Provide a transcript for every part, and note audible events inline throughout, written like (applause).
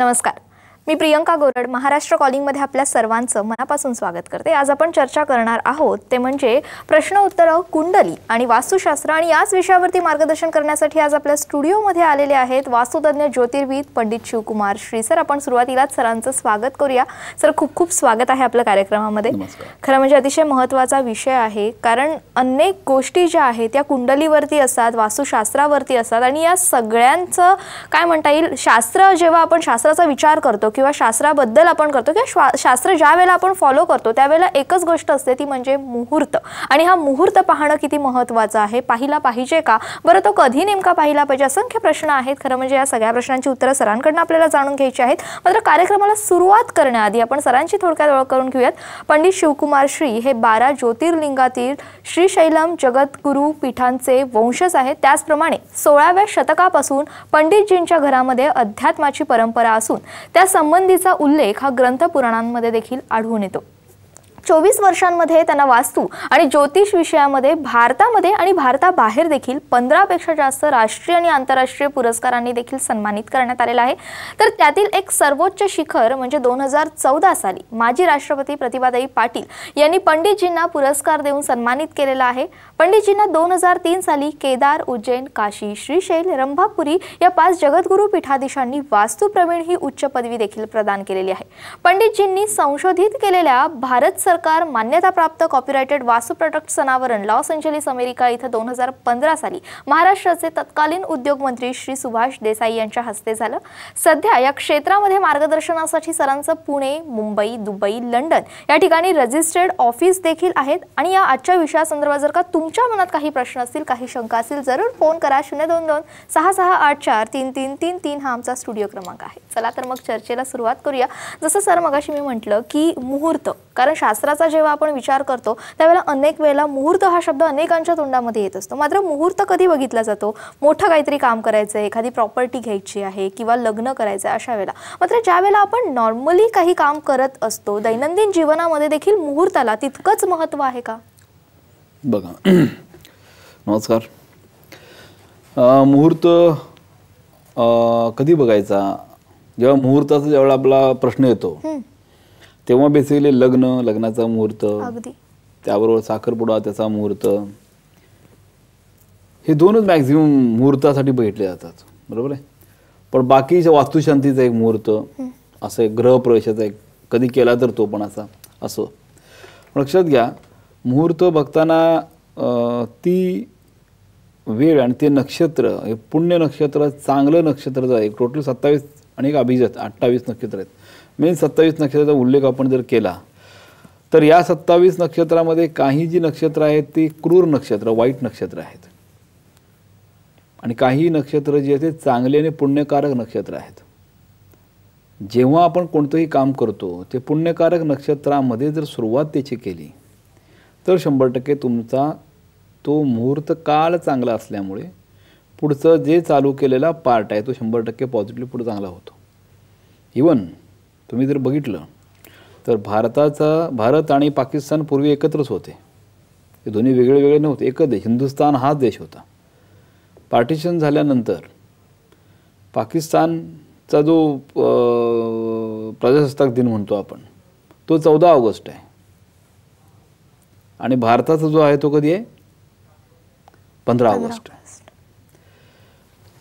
नमस्कार मी प्रियंका गोरड महाराष्ट्र कॉलिंगमध्ये आपल्या सर्वांचं मनापासून स्वागत करते आज आपण चर्चा करणार आहोत ते म्हणजे प्रश्न उत्तर कुंडली आणि वास्तुशास्त्र आणि याच विषयावरती मार्गदर्शन करण्यासाठी आज आपल्या स्टुडिओमध्ये आलेले आहेत वास्तुतज्ञ ज्योतिर्विद पंडित शिवकुमार श्री सर आपण सुरुवातीलाच सरांचं स्वागत करूया सर खूप खूप स्वागत आहे आपल्या कार्यक्रमामध्ये खरं म्हणजे अतिशय महत्त्वाचा विषय आहे कारण अनेक गोष्टी ज्या आहेत त्या कुंडलीवरती असतात वास्तुशास्त्रावरती असतात आणि या सगळ्यांचं काय म्हणता येईल शास्त्र जेव्हा आपण शास्त्राचा विचार करतो किंवा शास्त्राबद्दल आपण करतो किंवा श्वा शास्त्र ज्या वेळेला आपण फॉलो करतो त्यावेळेला एकच गोष्ट असते ती म्हणजे मुहूर्त आणि हा मुहूर्त पाहणं किती महत्त्वाचं आहे पाहिला पाहिजे का बरं तो कधी नेमका पाहिला पाहिजे असंख्य प्रश्न आहेत खरं म्हणजे या सगळ्या प्रश्नांची उत्तरं सरांकडून आपल्याला जाणून घ्यायची आहेत मात्र कार्यक्रमाला सुरुवात करण्याआधी आपण सरांची थोडक्यात ओळख करून घेऊयात पंडित शिवकुमार श्री हे बारा ज्योतिर्लिंगातील श्रीशैलम जगद्गुरु पीठांचे वंशज आहेत त्याचप्रमाणे सोळाव्या शतकापासून पंडितजींच्या घरामध्ये अध्यात्माची परंपरा असून त्या सम संबंधीचा उल्लेख हा ग्रंथ पुराणांमध्ये देखील आढळून येतो चोवीस वर्षांमध्ये त्यांना वास्तू आणि ज्योतिष विषयामध्ये भारतामध्ये आणि भारताबाहेर देखील पंधरापेक्षा जास्त राष्ट्रीय आणि आंतरराष्ट्रीय पुरस्कारांनी देखील सन्मानित करण्यात आलेला आहे तर त्यातील एक सर्वोच्च शिखर म्हणजे दोन हजार चौदा साली माजी राष्ट्रपती प्रतिभादाई पाटील यांनी पंडितजींना पुरस्कार देऊन सन्मानित केलेला आहे पंडितजींना दोन हजार तीन साली केदार उज्जैन काशी श्रीशैल रंभापुरी या पाच जगद्गुरु पीठाधीशांनी वास्तुप्रवीण ही उच्च पदवी देखील प्रदान केलेली आहे पंडितजींनी संशोधित केलेल्या भारत सरकार मान्यताप्राप्त कॉपीरायटेड वासू प्रोडक्ट्स सनावरण लॉस एंजलिस अमेरिका इथं दोन हजार पंधरा साली महाराष्ट्राचे तत्कालीन उद्योग मंत्री श्री सुभाष देसाई यांच्या हस्ते झालं सध्या या क्षेत्रामध्ये मार्गदर्शनासाठी सरांचं पुणे मुंबई दुबई लंडन या ठिकाणी रजिस्टर्ड ऑफिस देखील आहेत आणि या आजच्या विषयासंदर्भात जर का तुमच्या मनात काही प्रश्न असतील काही शंका असतील जरूर फोन करा शून्य दोन दोन सहा सहा आठ चार तीन तीन तीन तीन हा आमचा स्टुडिओ क्रमांक आहे चला तर मग चर्चेला सुरुवात करूया जसं सर मगाशी मी म्हटलं की मुहूर्त कारण शास्त्राचा जेव्हा आपण विचार करतो त्यावेळेला अनेक वेळेला मुहूर्त हा शब्द अनेकांच्या तोंडामध्ये येत असतो मात्र मुहूर्त कधी बघितला जातो मोठं काहीतरी काम करायचं आहे एखादी प्रॉपर्टी घ्यायची आहे किंवा लग्न करायचं आहे अशा वेळेला मात्र ज्या वेळेला आपण नॉर्मली काही काम करत असतो दैनंदिन जीवनामध्ये देखील मुहूर्ताला तितकंच महत्त्व आहे का बघा (clears throat) नमस्कार मुहूर्त कधी बघायचा जेव्हा मुहूर्ताचा ज्यावेळेला आपला प्रश्न येतो तेव्हा बेसिकली लग्न लग्नाचा मुहूर्त त्याबरोबर साखरपुडा त्याचा मुहूर्त हे दोनच मॅक्झिमम मुहूर्तासाठी बघितले जातात बरोबर आहे पण बाकीच्या वास्तुशांतीचा एक मुहूर्त असं एक ग्रहप्रवेशाचा एक कधी केला तर तो पण असा असो लक्षात घ्या मुहूर्त बघताना ती वेळ आणि ते नक्षत्र हे पुण्य नक्षत्र चांगलं नक्षत्र आहे टोटल सत्तावीस आणि एक अभिजात अठ्ठावीस नक्षत्र आहेत मेन सत्तावीस नक्षत्राचा उल्लेख आपण जर केला तर या सत्तावीस नक्षत्रामध्ये काही जी नक्षत्र आहेत ती क्रूर नक्षत्र वाईट नक्षत्र आहेत आणि काही नक्षत्र जी आहेत ते चांगले आणि पुण्यकारक नक्षत्र आहेत जेव्हा आपण कोणतंही काम करतो ते पुण्यकारक नक्षत्रामध्ये जर सुरुवात त्याची केली तर शंभर टक्के तुमचा तो मुहूर्त काळ चांगला असल्यामुळे पुढचं जे चालू केलेला पार्ट आहे तो शंभर टक्के पॉझिटिव्ह पुढे चांगला होतो इवन तुम्ही जर बघितलं तर भारताचा भारत आणि पाकिस्तान पूर्वी एकत्रच होते हे दोन्ही वेगळे वेगळे नव्हते एकच देश हिंदुस्तान हाच देश होता पार्टिशन झाल्यानंतर पाकिस्तानचा जो प्रजासत्ताक दिन म्हणतो आपण तो चौदा ऑगस्ट आहे आणि भारताचा जो आहे तो कधी आहे पंधरा ऑगस्ट आहे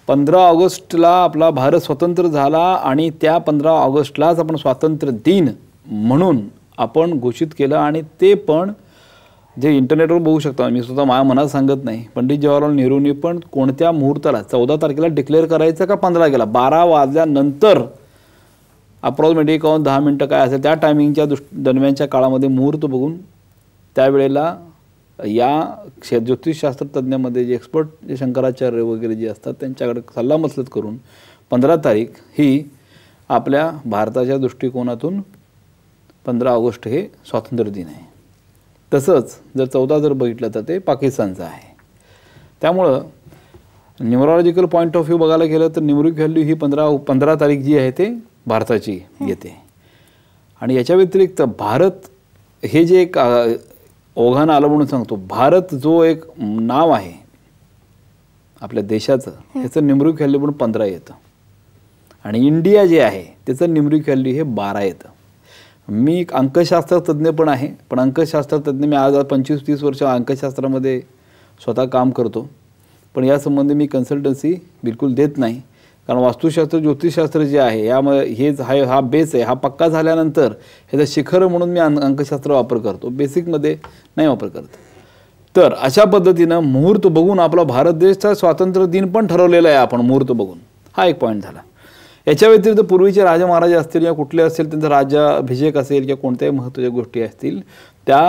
पंधरा ऑगस्टला आपला भारत स्वतंत्र झाला आणि त्या पंधरा ऑगस्टलाच आपण स्वातंत्र्य दिन म्हणून आपण घोषित केलं आणि ते पण जे इंटरनेटवर बघू शकता मी स्वतः माझ्या मनात सांगत नाही पंडित जवाहरलाल नेहरूंनी पण कोणत्या मुहूर्ताला चौदा तारखेला डिक्लेअर करायचं का पंधरा गेला बारा वाजल्यानंतर अप्रॉक्सिमेटली एकावन्न दहा मिनटं काय असेल त्या टायमिंगच्या दृष्ट दरम्यानच्या काळामध्ये मुहूर्त बघून त्यावेळेला या ज्योतिषशास्त्र ज्योतिषशास्त्रतज्ञामध्ये जे एक्सपर्ट जे शंकराचार्य वगैरे जे असतात त्यांच्याकडे सल्लामसलत करून पंधरा तारीख ही आपल्या भारताच्या दृष्टिकोनातून पंधरा ऑगस्ट हे स्वातंत्र्य दिन आहे तसंच जर चौदा जर बघितलं तर ते पाकिस्तानचं आहे त्यामुळं न्युमरॉलॉजिकल पॉईंट ऑफ व्ह्यू बघायला गेलं तर न्युमरिक व्हॅल्यू ही पंधरा पंधरा तारीख जी आहे ते भारताची येते आणि याच्या व्यतिरिक्त भारत हे जे एक ओघानं आलं म्हणून सांगतो भारत जो एक नाव आहे आपल्या देशाचं त्याचं निमरू व्हॅल्यू म्हणून पंधरा येतं आणि इंडिया जे आहे त्याचं निमरू व्हॅल्यू हे बारा येतं मी एक अंकशास्त्र तज्ज्ञ पण आहे पण अंकशास्त्र तज्ज्ञ मी आज पंचवीस तीस वर्ष अंकशास्त्रामध्ये स्वतः काम करतो पण यासंबंधी मी कन्सल्टन्सी बिलकुल देत नाही कारण वास्तुशास्त्र ज्योतिषशास्त्र जे आहे यामध्ये हेच हा हा बेस आहे हा पक्का झाल्यानंतर ह्याचं शिखर म्हणून मी अं अंकशास्त्र वापर करतो बेसिकमध्ये नाही वापर करत तर अशा पद्धतीनं मुहूर्त बघून आपला भारत देशचा स्वातंत्र्य दिन पण ठरवलेला आहे आपण मुहूर्त बघून हा एक पॉईंट झाला याच्या व्यतिरिक्त पूर्वीचे राजा महाराज असतील किंवा कुठले असतील त्यांचा राजाभिषेक असेल किंवा कोणत्याही महत्त्वाच्या गोष्टी असतील त्या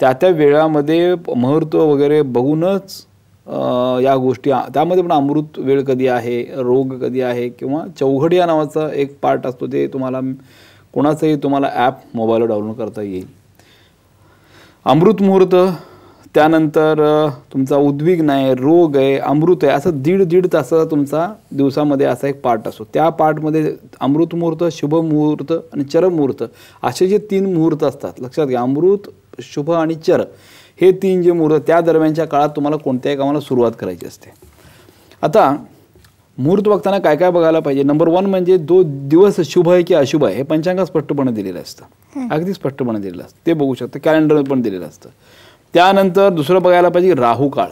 त्या त्या वेळामध्ये मुहूर्त वगैरे बघूनच या गोष्टी त्यामध्ये पण अमृत वेळ कधी आहे रोग कधी आहे किंवा चौघड या नावाचा एक पार्ट असतो ते तुम्हाला कोणाचंही तुम्हाला ॲप मोबाईलवर डाउनलोड करता येईल अमृत मुहूर्त त्यानंतर तुमचा उद्विग्न आहे रोग आहे अमृत आहे असं दीड दीड तासाचा तुमचा दिवसामध्ये असा एक पार्ट असतो त्या पार्टमध्ये अमृत मुहूर्त शुभ मुहूर्त आणि चर मुहूर्त असे जे तीन मुहूर्त असतात लक्षात घ्या अमृत शुभ आणि चर हे तीन जे मुहूर्त त्या दरम्यानच्या काळात तुम्हाला कोणत्याही कामाला सुरुवात करायची असते आता मुहूर्त बघताना काय काय बघायला पाहिजे नंबर वन म्हणजे जो दिवस शुभ आहे की अशुभ आहे हे पंचांगात स्पष्टपणे दिलेलं असतं अगदी स्पष्टपणे दिलेलं असतं ते बघू शकतं कॅलेंडर पण दिलेलं असतं त्यानंतर दुसरं बघायला पाहिजे राहू काळ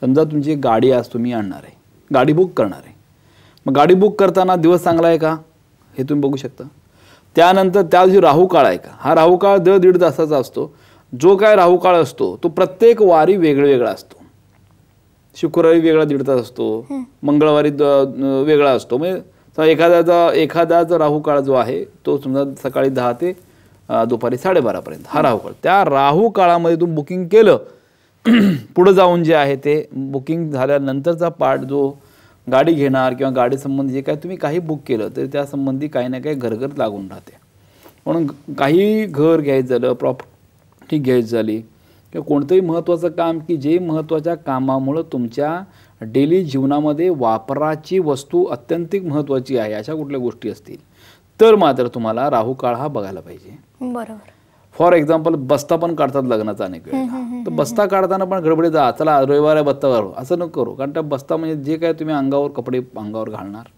समजा तुमची गाडी आज तुम्ही आणणार आहे गाडी बुक करणार आहे मग गाडी बुक करताना दिवस चांगला आहे का हे तुम्ही बघू शकता त्यानंतर त्या दिवशी राहू काळ आहे का हा राहू काळ दर दीड तासाचा असतो जो काय राहुकाळ असतो तो प्रत्येक वारी वेगळा असतो शुक्रवारी वेगळा दीड तास असतो मंगळवारी वेगळा असतो म्हणजे एखाद्याचा एखाद्याचा राहुकाळ जो आहे तो समजा सकाळी दहा ते दुपारी साडेबारापर्यंत हा राहुकाळ त्या राहू काळामध्ये तू बुकिंग केलं (clears throat) पुढं जाऊन जे आहे ते बुकिंग झाल्यानंतरचा पार्ट जो गाडी घेणार किंवा गाडीसंबंधी जे काय तुम्ही काही बुक केलं तर त्यासंबंधी काही ना काही घरघर लागून राहते म्हणून काही घर घ्यायचं झालं प्रॉप ठीक घ्यायची झाली किंवा कोणतंही महत्त्वाचं काम की जे महत्त्वाच्या कामामुळं तुमच्या डेली जीवनामध्ये वापराची वस्तू अत्यंतिक महत्त्वाची आहे अशा कुठल्या गोष्टी असतील तर मात्र तुम्हाला राहू काळ हा बघायला पाहिजे बरोबर फॉर एक्झाम्पल बस्ता पण काढतात लग्नाचा अनेक वेळ तर बस्ता काढताना पण गडबडीत जा चला रविवार बत्ता करू असं न करू कारण त्या बस्ता म्हणजे जे काय तुम्ही अंगावर कपडे अंगावर घालणार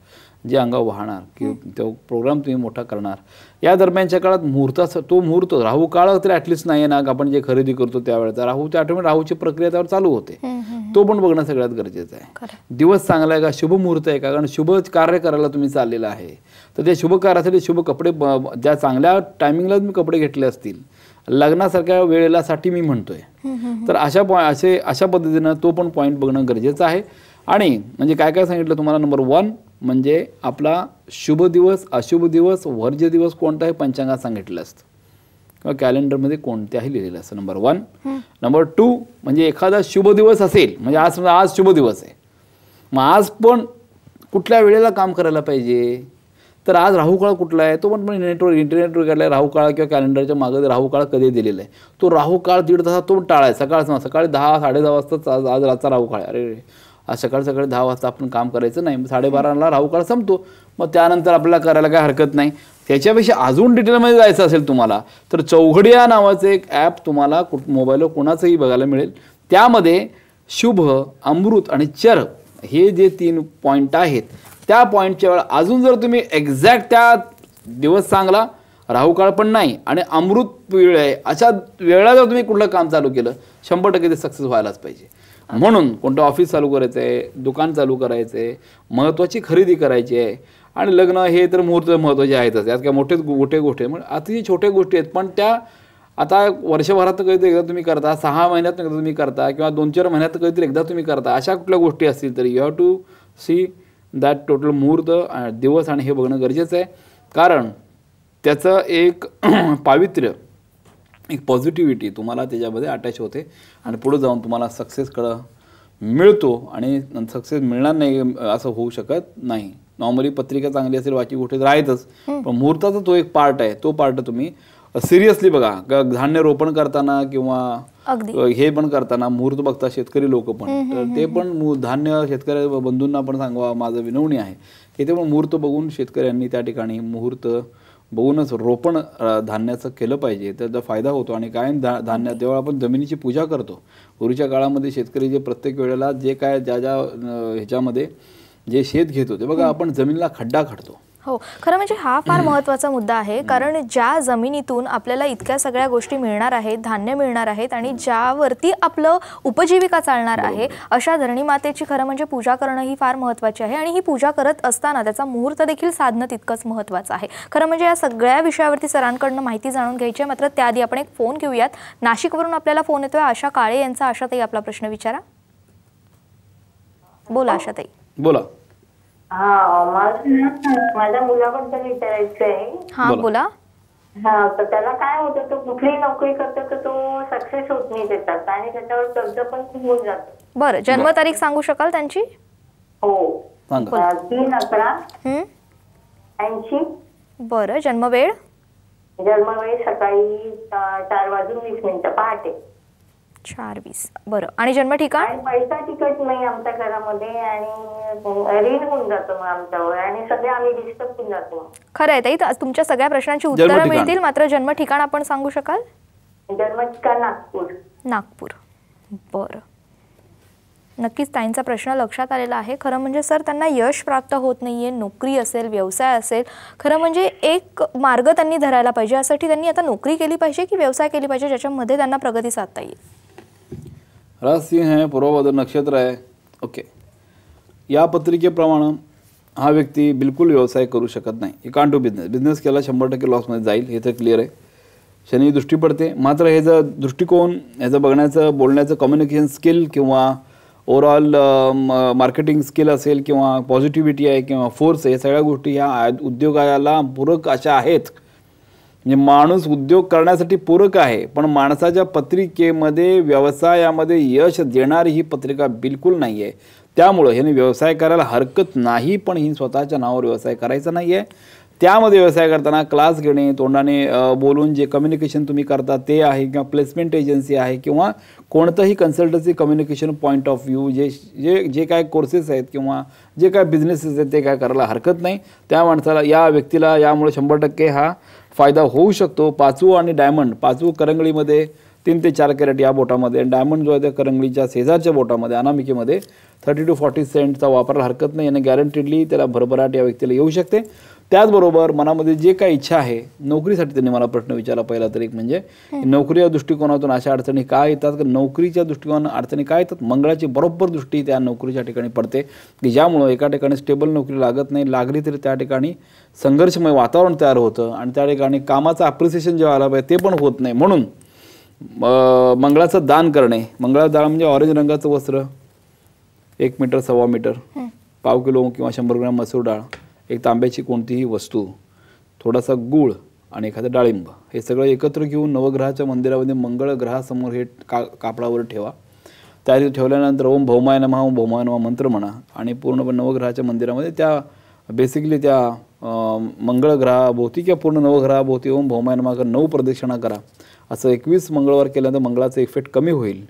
जे अंगावर वाहणार किंवा तो प्रोग्राम तुम्ही मोठा करणार या दरम्यानच्या काळात मुहूर्ताचा तो मुहूर्त राहू काळ तरी ॲटलिस्ट नाही ना आपण जे खरेदी करतो त्यावेळेचा त्या आठवण राहूची प्रक्रिया त्यावर चालू होते तो पण बघणं सगळ्यात गरजेचं आहे दिवस चांगला आहे का शुभ मुहूर्त आहे का कारण शुभ कार्य करायला तुम्ही चाललेलं आहे तर त्या शुभ कार्यासाठी शुभ कपडे ज्या चांगल्या टायमिंगला तुम्ही कपडे घेतले असतील लग्नासारख्या वेळेलासाठी मी म्हणतोय तर अशा पॉ असे अशा पद्धतीनं तो पण पॉईंट बघणं गरजेचं आहे आणि म्हणजे काय काय सांगितलं तुम्हाला नंबर वन म्हणजे आपला शुभ दिवस अशुभ दिवस वर्ज्य दिवस कोणता हे पंचांगात सांगितलं असतं किंवा कॅलेंडरमध्ये कोणत्याही लिहिलेलं असतं नंबर वन नंबर टू म्हणजे एखादा शुभ दिवस असेल म्हणजे आज समजा आज शुभ दिवस आहे मग आज पण कुठल्या वेळेला काम करायला पाहिजे तर आज राहुकाळ कुठला आहे तो पण पण नेटवर इंटरनेटवर काढला आहे राहुकाळ किंवा कॅलेंडरच्या मागे राहुकाळ कधी दिलेला आहे तो राहुकाळ दीड तासात तो टाळाय सकाळ सकाळी दहा साडे दहा वाजताच आज आज रातचा राहुकाळ अरे सकाळ सकाळी दहा वाजता आपण काम करायचं नाही मग साडेबाराला राहुकाळ संपतो मग त्यानंतर आपल्याला करायला काय हरकत नाही त्याच्यापेक्षा अजून डिटेलमध्ये जायचं असेल तुम्हाला तर चौघडिया नावाचं एक ॲप तुम्हाला कुठ मोबाईलवर कोणाचंही बघायला मिळेल त्यामध्ये शुभ अमृत आणि चर हे जे तीन पॉईंट आहेत त्या पॉईंटच्या वेळा अजून जर तुम्ही एक्झॅक्ट त्या दिवस सांगला राहुकाळ पण नाही आणि अमृत वेळ आहे अशा वेळा जर तुम्ही कुठलं काम चालू केलं शंभर टक्के ते सक्सेस व्हायलाच पाहिजे म्हणून कोणतं ऑफिस चालू करायचं आहे दुकान चालू करायचं आहे महत्त्वाची खरेदी करायची आहे आणि लग्न हे तर मुहूर्त महत्त्वाचे आहेतच यात काय मोठेच मोठे गोष्टी म्हणजे अतिशय छोट्या गोष्टी आहेत पण त्या आता वर्षभरात कधीतरी एकदा तुम्ही करता सहा महिन्यात एकदा तुम्ही करता किंवा दोन चार महिन्यात कधीतरी एकदा तुम्ही करता अशा कुठल्या गोष्टी असतील तरी you have to see that total मुहूर्त दिवस आणि हे बघणं गरजेचं आहे कारण त्याचं एक (clears throat) पावित्र्य एक पॉझिटिव्हिटी तुम्हाला त्याच्यामध्ये अटॅच होते आणि पुढे जाऊन तुम्हाला सक्सेस सक्सेसकडं मिळतो आणि सक्सेस मिळणार नाही असं होऊ शकत नाही नॉर्मली पत्रिका चांगली असेल वाची गोष्टी राहतच पण मुहूर्ताचा तो एक पार्ट आहे तो पार्ट तुम्ही सिरियसली बघा धान्य रोपण करताना किंवा हे पण करताना मुहूर्त बघता शेतकरी लोक पण तर ते पण धान्य शेतकरी बंधूंना पण सांगा माझं विनवणी आहे की ते पण मुहूर्त बघून शेतकऱ्यांनी त्या ठिकाणी मुहूर्त बघूनच रोपण धान्याचं केलं पाहिजे त्याचा फायदा होतो आणि कायम धा धान्या तेव्हा आपण जमिनीची पूजा करतो पूर्वीच्या काळामध्ये शेतकरी जे प्रत्येक वेळेला जे काय ज्या ज्या ह्याच्यामध्ये जे शेत घेतो ते बघा आपण जमिनीला खड्डा खडतो हो खरं म्हणजे हा फार महत्वाचा मुद्दा आहे कारण ज्या जमिनीतून आपल्याला इतक्या सगळ्या गोष्टी मिळणार आहेत धान्य मिळणार आहेत आणि ज्यावरती आपलं उपजीविका चालणार आहे अशा धरणी मातेची खरं म्हणजे पूजा करणं ही फार महत्वाची आहे आणि ही पूजा करत असताना त्याचा मुहूर्त देखील साधणं तितकंच महत्वाचं आहे खरं म्हणजे या सगळ्या विषयावरती सरांकडनं माहिती जाणून घ्यायची आहे मात्र त्याआधी आपण एक फोन घेऊयात नाशिकवरून आपल्याला फोन येतोय आशा काळे यांचा आशाताई आपला प्रश्न विचारा बोला आशाताई बोला हा माझ्या मुलाबद्दल विचारायचं आहे हा बोला. तर त्याला काय होतं तो कुठलीही नोकरी करतो तर तो सक्सेस होत नाही त्याच्यात आणि त्याच्यावर कर्ज पण खूप होऊन जातो बरं जन्मतारीख सांगू शकाल त्यांची हो तीन अकरा हं? ऐंशी बरं जन्मवेळ जन्मवेळ सकाळी चार वाजून वीस मिनिटं पहाटे चार वीस बर आणि जन्म ठिकाण पैसा तिकट नाही आमच्या घरामध्ये आणि होऊन जातो मग आमच्यावर आणि सगळे आम्ही डिस्टर्ब होऊन जातो खरं आहे ताई तुमच्या सगळ्या प्रश्नांची उत्तरं मिळतील मात्र जन्म ठिकाण आपण सांगू शकाल जन्म ठिकाण नागपूर नागपूर बरं नक्कीच ताईंचा प्रश्न लक्षात आलेला आहे खरं म्हणजे सर त्यांना यश प्राप्त होत नाहीये नोकरी असेल व्यवसाय असेल खरं म्हणजे एक मार्ग त्यांनी धरायला पाहिजे यासाठी त्यांनी आता नोकरी केली पाहिजे की व्यवसाय केली पाहिजे ज्याच्यामध्ये त्यांना प्रगती साधता येईल राज सिंह हे नक्षत्र आहे ओके या पत्रिकेप्रमाणे हा व्यक्ती बिलकुल व्यवसाय करू शकत नाही हे कान टू बिझनेस बिझनेस केला शंभर टक्के लॉसमध्ये जाईल हे तर क्लिअर आहे शनी दृष्टी पडते मात्र जर दृष्टिकोन ह्याचं बघण्याचं बोलण्याचं कम्युनिकेशन स्किल किंवा ओवरऑल मार्केटिंग स्किल असेल किंवा पॉझिटिव्हिटी आहे किंवा फोर्स आहे सगळ्या गोष्टी ह्या उद्योगाला पूरक अशा आहेत म्हणजे माणूस उद्योग करण्यासाठी पूरक आहे पण माणसाच्या पत्रिकेमध्ये व्यवसायामध्ये यश देणारी ही पत्रिका बिलकुल नाही आहे त्यामुळं ह्याने व्यवसाय करायला हरकत नाही पण ही स्वतःच्या नावावर व्यवसाय करायचा नाही आहे त्यामध्ये व्यवसाय करताना क्लास घेणे तोंडाने बोलून जे कम्युनिकेशन तुम्ही करता ते आहे किंवा प्लेसमेंट एजन्सी आहे किंवा कोणतंही consultancy communication point of view जे जे जे काय कोर्सेस आहेत किंवा जे काय बिझनेसेस आहेत ते काय करायला हरकत नाही त्या माणसाला या व्यक्तीला यामुळे शंभर टक्के हा फायदा होऊ शकतो पाचू आणि डायमंड पाचू करंगळीमध्ये तीन ते चार कॅरेट या बोटामध्ये आणि डायमंड जो आहे त्या करंगळीच्या शेजारच्या बोटामध्ये अनामिकेमध्ये थर्टी टू फॉर्टी सेंटचा वापरायला हरकत नाही आणि गॅरंटीडली त्याला भरभराट या व्यक्तीला येऊ शकते त्याचबरोबर मनामध्ये जे काही इच्छा आहे नोकरीसाठी त्यांनी मला प्रश्न विचारला पहिला तर एक म्हणजे या दृष्टिकोनातून अशा अडचणी काय येतात का नोकरीच्या दृष्टिकोन अडचणी काय येतात मंगळाची बरोबर दृष्टी त्या नोकरीच्या ठिकाणी पडते की ज्यामुळं एका ठिकाणी स्टेबल नोकरी लागत नाही लागली तरी त्या ठिकाणी संघर्षमय वातावरण तयार होतं आणि त्या ठिकाणी कामाचं अप्रिसिएशन जे व्हायला पाहिजे ते पण होत नाही म्हणून मंगळाचं दान करणे मंगळाचं दान म्हणजे ऑरेंज रंगाचं वस्त्र एक मीटर सव्वा मीटर पाव किलो किंवा शंभर ग्रॅम मसूर डाळ एक तांब्याची कोणतीही वस्तू थोडासा गूळ आणि एखादं डाळिंब हे सगळं एकत्र घेऊन नवग्रहाच्या मंदिरामध्ये मंगळ ग्रहासमोर हे का कापडावर ठेवा त्या ठेवल्यानंतर ओम भौमाय नमा ओम भौमाय नमा मंत्र म्हणा आणि पूर्ण नवग्रहाच्या मंदिरामध्ये त्या बेसिकली त्या मंगळ ग्रहाभोवती किंवा पूर्ण नवग्रहाभोवती ओम भौमाय नमा कर नऊ प्रदक्षिणा करा असं एकवीस मंगळवार केल्यानंतर मंगळाचा इफेक्ट कमी होईल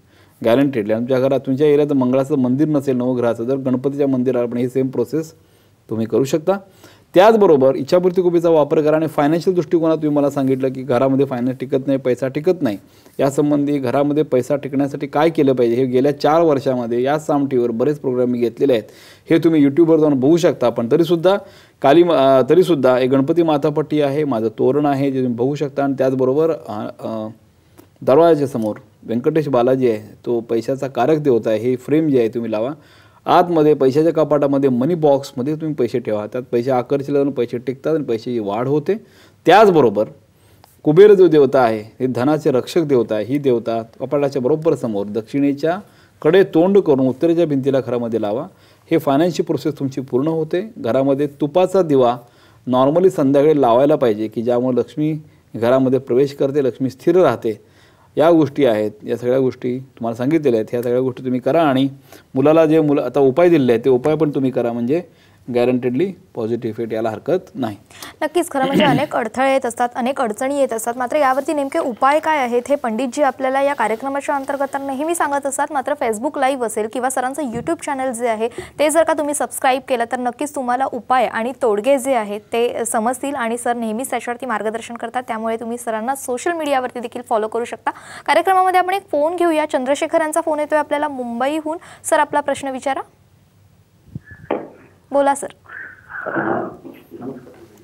गॅरंटेडली आमच्या घरात तुमच्या एरियात मंगळाचं मंदिर नसेल नवग्रहाचं तर गणपतीच्या मंदिरावर पण ही सेम प्रोसेस तुम्ही करू शकता त्याचबरोबर इच्छापूर्ती कुपीचा वापर करा आणि फायनान्शियल दृष्टिकोनात तुम्ही मला सांगितलं की घरामध्ये फायनान्स टिकत नाही पैसा टिकत नाही यासंबंधी घरामध्ये पैसा टिकण्यासाठी काय केलं पाहिजे हे गेल्या चार वर्षामध्ये या सामटीवर बरेच प्रोग्राम मी घेतलेले आहेत हे तुम्ही यूट्यूबवर जाऊन बघू शकता पण तरीसुद्धा काली तरीसुद्धा एक गणपती माथापट्टी आहे माझं तोरण आहे जे तुम्ही बघू शकता आणि त्याचबरोबर दरवाजाच्या समोर व्यंकटेश बालाजी आहे तो पैशाचा कारक देवता आहे हे फ्रेम जे आहे तुम्ही लावा आतमध्ये पैशाच्या कपाटामध्ये मनी बॉक्समध्ये तुम्ही पैसे ठेवा त्यात पैसे आकर्षित जाऊन पैसे टिकतात आणि पैशाची वाढ होते त्याचबरोबर कुबेर जो देवता आहे हे धनाचे रक्षक देवता आहे ही देवता कपाटाच्या बरोबर समोर दक्षिणेच्या कडे तोंड करून उत्तरेच्या भिंतीला घरामध्ये लावा हे फायनान्शियल प्रोसेस तुमची पूर्ण होते घरामध्ये तुपाचा दिवा नॉर्मली संध्याकाळी लावायला पाहिजे की ज्यामुळे लक्ष्मी घरामध्ये प्रवेश करते लक्ष्मी स्थिर राहते या गोष्टी आहेत या सगळ्या गोष्टी तुम्हाला सांगितलेल्या आहेत ह्या सगळ्या गोष्टी तुम्ही करा आणि मुलाला जे मुलं आता उपाय दिलेले आहेत ते उपाय पण तुम्ही करा म्हणजे गॅरंटेडली पॉझिटिव्ह इफेक्ट याला हरकत नाही नक्कीच खरं म्हणजे (clears throat) अनेक अडथळे येत असतात अनेक अडचणी येत असतात मात्र यावरती नेमके उपाय काय आहेत हे पंडितजी आपल्याला या कार्यक्रमाच्या अंतर्गत नेहमी सांगत असतात मात्र फेसबुक लाईव्ह असेल किंवा सरांचं यूट्यूब चॅनल जे आहे ते जर का तुम्ही सबस्क्राईब केलं तर नक्कीच तुम्हाला उपाय आणि तोडगे जे आहेत ते समजतील आणि सर नेहमीच त्याच्यावरती मार्गदर्शन करतात त्यामुळे तुम्ही सरांना सोशल मीडियावरती देखील फॉलो करू शकता कार्यक्रमामध्ये आपण एक फोन घेऊया चंद्रशेखर यांचा फोन येतोय आपल्याला मुंबईहून सर आपला प्रश्न विचारा बोला सर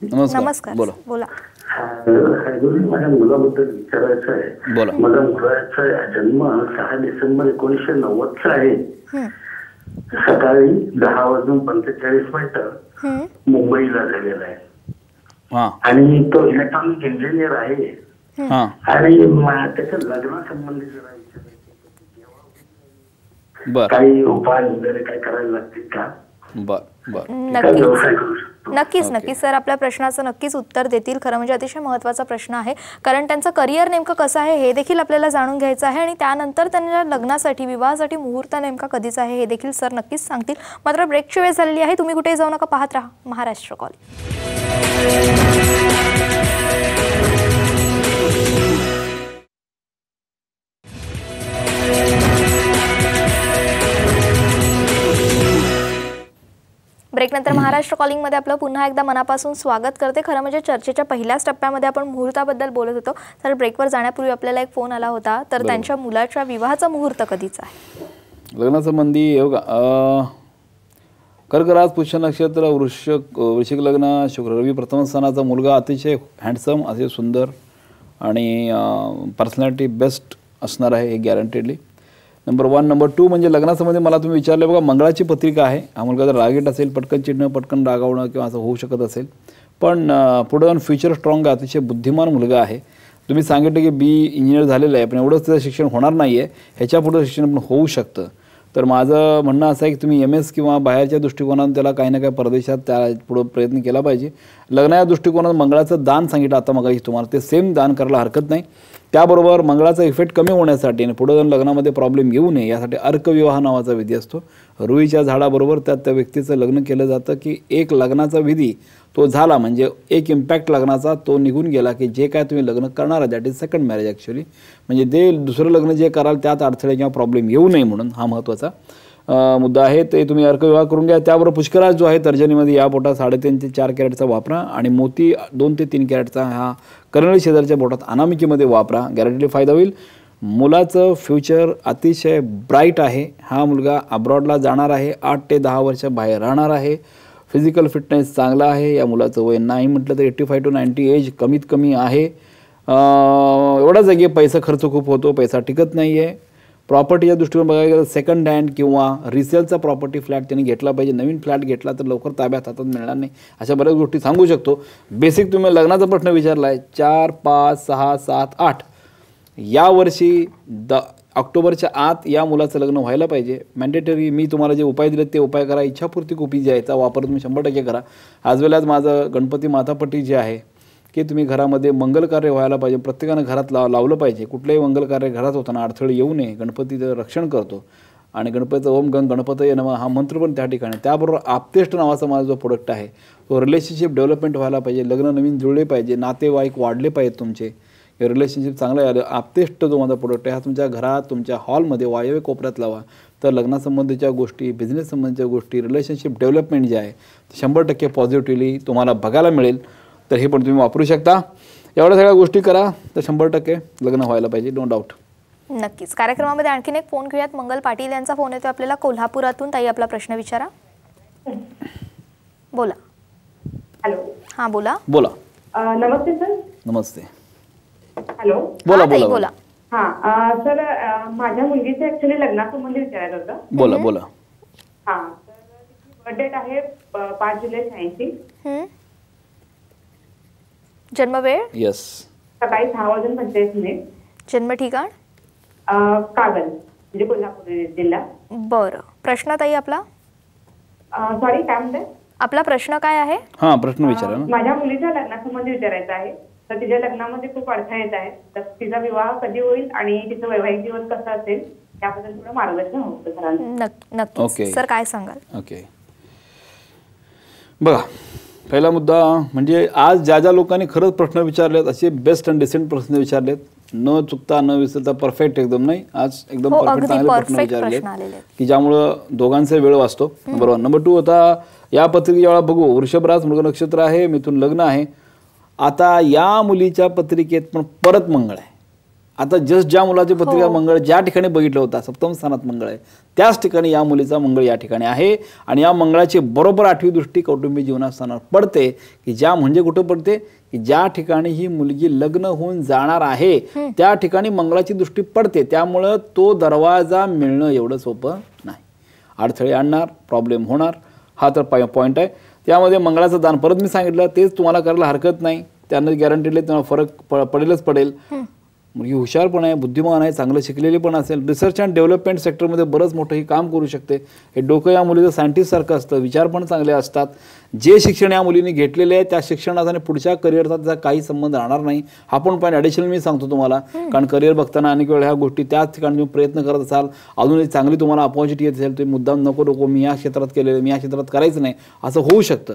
नमस्कार, नमस्कार बोला बोला माझ्या मुलाबद्दल विचारायचं आहे माझ्या मुलाचा जन्म सहा डिसेंबर एकोणीसशे चा आहे सकाळी दहा वाजून पंचेचाळीस मिनिट मुंबईला झालेला आहे आणि तो इलेक्ट्रॉनिक इंजिनियर आहे आणि त्याच्या लग्नासंबंधी जरा विचारायचं काही उपाय वगैरे काय करायला लागतील का बर बर नक्कीच नक्कीच नक्कीच सर आपल्या प्रश्नाचं नक्कीच उत्तर देतील खरं म्हणजे अतिशय महत्त्वाचा प्रश्न आहे कारण त्यांचं करिअर नेमकं कसं आहे हे देखील आपल्याला जाणून घ्यायचं आहे आणि त्यानंतर त्यांना लग्नासाठी विवाहासाठी मुहूर्त नेमका कधीच आहे हे देखील सर नक्कीच सांगतील मात्र ब्रेकची वेळ झालेली आहे तुम्ही कुठे जाऊ नका पाहत राहा महाराष्ट्र कॉल ब्रेकनंतर महाराष्ट्र कॉलिंगमध्ये आपलं पुन्हा एकदा मनापासून स्वागत करते खरं म्हणजे चर्चेच्या पहिल्याच टप्प्यामध्ये आपण मुहूर्ताबद्दल बोलत होतो तर ब्रेकवर जाण्यापूर्वी आपल्याला एक फोन आला होता तर त्यांच्या मुलाच्या विवाहाचा मुहूर्त कधीच आहे लग्नासंबंधी बघा कर्कराज पुष्य नक्षत्र वृषक वृषिक लग्न शुक्र रवी प्रथम स्थानाचा मुलगा अतिशय हँडसम अतिशय सुंदर आणि पर्सनॅलिटी बेस्ट असणार आहे हे guaranteedly number one number two म्हणजे लग्नासंबंधी मला तुम्ही विचारले बघा मंगळाची पत्रिका आहे हा मुलगा जर रागेट असेल पटकन चिडणं पटकन रागावणं किंवा असं होऊ शकत असेल पण पुढे जाऊन फ्युचर स्ट्रॉंग आहे अतिशय बुद्धिमान मुलगा आहे तुम्ही सांगितलं की बी इंजिनियर झालेलं आहे पण एवढंच त्याचं शिक्षण होणार नाही आहे ह्याच्या शिक्षण पण होऊ शकतं तर माझं म्हणणं असं आहे की तुम्ही एम एस किंवा बाहेरच्या दृष्टिकोनातून त्याला काही ना काही परदेशात त्या पुढं प्रयत्न केला पाहिजे लग्नाच्या दृष्टिकोनात मंगळाचं दान सांगितलं आता मग तुम्हाला ते सेम दान करायला हरकत नाही त्याबरोबर मंगळाचा इफेक्ट कमी होण्यासाठी आणि पुढं जाऊन लग्नामध्ये प्रॉब्लेम येऊ नये यासाठी अर्कविवाह नावाचा विधी असतो रुईच्या झाडाबरोबर त्यात त्या व्यक्तीचं लग्न केलं जातं की एक लग्नाचा विधी तो झाला म्हणजे एक इम्पॅक्ट लग्नाचा तो निघून गेला की जे काय तुम्ही लग्न करणार आहे that is second marriage actually म्हणजे ते दुसरं लग्न जे कराल त्यात अडथळे किंवा प्रॉब्लेम येऊ नये म्हणून हा महत्त्वाचा मुद्दा आहे ते तुम्ही अर्कविवाह करून घ्या त्याबरोबर पुष्कराज जो आहे तर्जनीमध्ये या बोटात साडेतीन ते चार कॅरेटचा वापरा आणि मोती दोन ते तीन कॅरेटचा हा करंगळी शेजारच्या बोटात अनामिकीमध्ये वापरा गॅरंटीली फायदा होईल मुलाचं फ्युचर अतिशय ब्राईट आहे हा मुलगा अब्रॉडला जाणार आहे आठ ते दहा वर्ष बाहेर राहणार आहे फिजिकल फिटनेस चांगला आहे या मुलाचं वय नाही म्हटलं तर eighty five to ninety age कमीत कमी आहे एवढा जागी पैसा खर्च खूप होतो पैसा टिकत नाही आहे प्रॉपर्टीच्या दृष्टीने बघायला गेलं सेकंड हँड किंवा रिसेलचा प्रॉपर्टी फ्लॅट त्यांनी घेतला पाहिजे नवीन फ्लॅट घेतला तर लवकर ताब्यात हातात मिळणार नाही अशा बऱ्याच गोष्टी सांगू शकतो बेसिक तुम्ही लग्नाचा प्रश्न विचारला आहे चार पाच सहा सात आठ यावर्षी द ऑक्टोबरच्या आत या मुलाचं लग्न व्हायला पाहिजे मँडेटरी मी तुम्हाला जे उपाय दिले ते उपाय करा इच्छापूर्ती कुपी जी आहे त्या वापर तुम्ही शंभर टक्के करा आज आज माझं गणपती माथापट्टी जे आहे की तुम्ही घरामध्ये मंगल कार्य व्हायला पाहिजे प्रत्येकानं घरात लाव लावलं पाहिजे कुठलंही मंगल कार्य घरात होताना अडथळे येऊ नये गणपतीचं रक्षण करतो आणि गणपतीचं ओम गंग गणपत नमा हा मंत्र पण त्या ठिकाणी त्याबरोबर आपतेष्ट नावाचा माझा जो प्रोडक्ट आहे तो रिलेशनशिप डेव्हलपमेंट व्हायला पाहिजे लग्न नवीन जुळले पाहिजे नातेवाईक वाढले पाहिजेत तुमचे हे रिलेशनशिप चांगलं आहे आपतेष्ट जो माझा प्रोडक्ट आहे हा तुमच्या घरात तुमच्या हॉलमध्ये वायव्य कोपऱ्यात लावा तर लग्नासंबंधीच्या गोष्टी बिझनेस संबंधीच्या गोष्टी रिलेशनशिप डेव्हलपमेंट जे आहे शंभर टक्के पॉझिटिव्हली तुम्हाला बघायला मिळेल तर हे पण तुम्ही वापरू शकता एवढ्या सगळ्या गोष्टी करा तर शंभर टक्के लग्न व्हायला पाहिजे नो डाऊट नक्कीच कार्यक्रमामध्ये आणखीन एक फोन घेऊयात मंगल पाटील यांचा फोन येतो आपल्याला कोल्हापुरातून ताई आपला प्रश्न विचारा बोला हॅलो हां बोला बोला नमस्ते सर नमस्ते हॅलो बोला ताई, बोला बोला हा सर माझ्या मुलगीचं ऍक्च्युली लग्नासंबंधी विचारायचं होतं बोला बोला हा बर्थ डेट आहे पाच जुलै शहाऐंशी जन्म जन्मवेळ येस सकाळी सहा वाजून पंचेचाळीस मिनिट जन्म ठिकाण कागल म्हणजे कोल्हापूर जिल्हा बर प्रश्न ताई आपला सॉरी काय म्हणते आपला प्रश्न काय आहे प्रश्न माझ्या मुलीच्या लग्नासंबंधी विचारायचं आहे तर तिच्या लग्नामध्ये खूप अडथळा येत आहे तर तिचा विवाह कधी होईल आणि तिचं वैवाहिक जीवन कसं असेल त्याबद्दल थोडं मार्गदर्शन होतं नक्की सर काय सांगाल ओके बघा पहिला मुद्दा म्हणजे आज ज्या ज्या लोकांनी खरंच प्रश्न विचारलेत असे बेस्ट अँड डिसेंट प्रश्न विचारलेत न चुकता न विसरता परफेक्ट एकदम नाही आज एकदम परफेक्ट हो, चांगले प्रश्न विचारले की ज्यामुळं दोघांचा वेळ वाचतो बरोबर नंबर टू आता या पत्रिकेच्या वेळा बघू वृषभराज मृग नक्षत्र आहे मिथून लग्न आहे आता या मुलीच्या पत्रिकेत पण परत मंगळ आहे आता जस्ट ज्या मुलाची हो. पत्रिका मंगळ ज्या ठिकाणी बघितलं होता सप्तम स्थानात मंगळ आहे त्याच ठिकाणी या मुलीचा मंगळ या ठिकाणी आहे आणि या मंगळाची बरोबर आठवी दृष्टी कौटुंबिक जीवनास्थानावर पडते की ज्या म्हणजे कुठं पडते की ज्या ठिकाणी ही मुलगी लग्न होऊन जाणार आहे त्या ठिकाणी मंगळाची दृष्टी पडते त्यामुळं तो दरवाजा मिळणं एवढं सोपं नाही अडथळे आणणार प्रॉब्लेम होणार हा तर पॉईंट आहे त्यामध्ये मंगळाचं दान परत मी सांगितलं तेच तुम्हाला करायला हरकत नाही त्यांना गॅरंटीडले तुम्हाला फरक पडेलच पडेल मुलगी हुशार पण आहे बुद्धिमान आहे चांगलं शिकलेली पण असेल रिसर्च अँड डेव्हलपमेंट सेक्टरमध्ये बरंच मोठं हे काम करू शकते हे डोकं या मुलीचं सायंटिस्टसारखं असतं विचार पण चांगले असतात जे शिक्षण या मुलीने घेतलेले आहे त्या शिक्षणाचा आणि पुढच्या करिअरचा त्याचा काही संबंध राहणार नाही हा पण पण ॲडिशनल मी सांगतो तुम्हाला कारण करिअर बघताना अनेक वेळा ह्या गोष्टी त्याच ठिकाणी तुम्ही प्रयत्न करत असाल अजूनही चांगली तुम्हाला अपॉर्च्युनिटी येत असेल तुम्ही मुद्दाम नको नको मी या क्षेत्रात केलेलं मी या क्षेत्रात करायचं नाही असं होऊ शकतं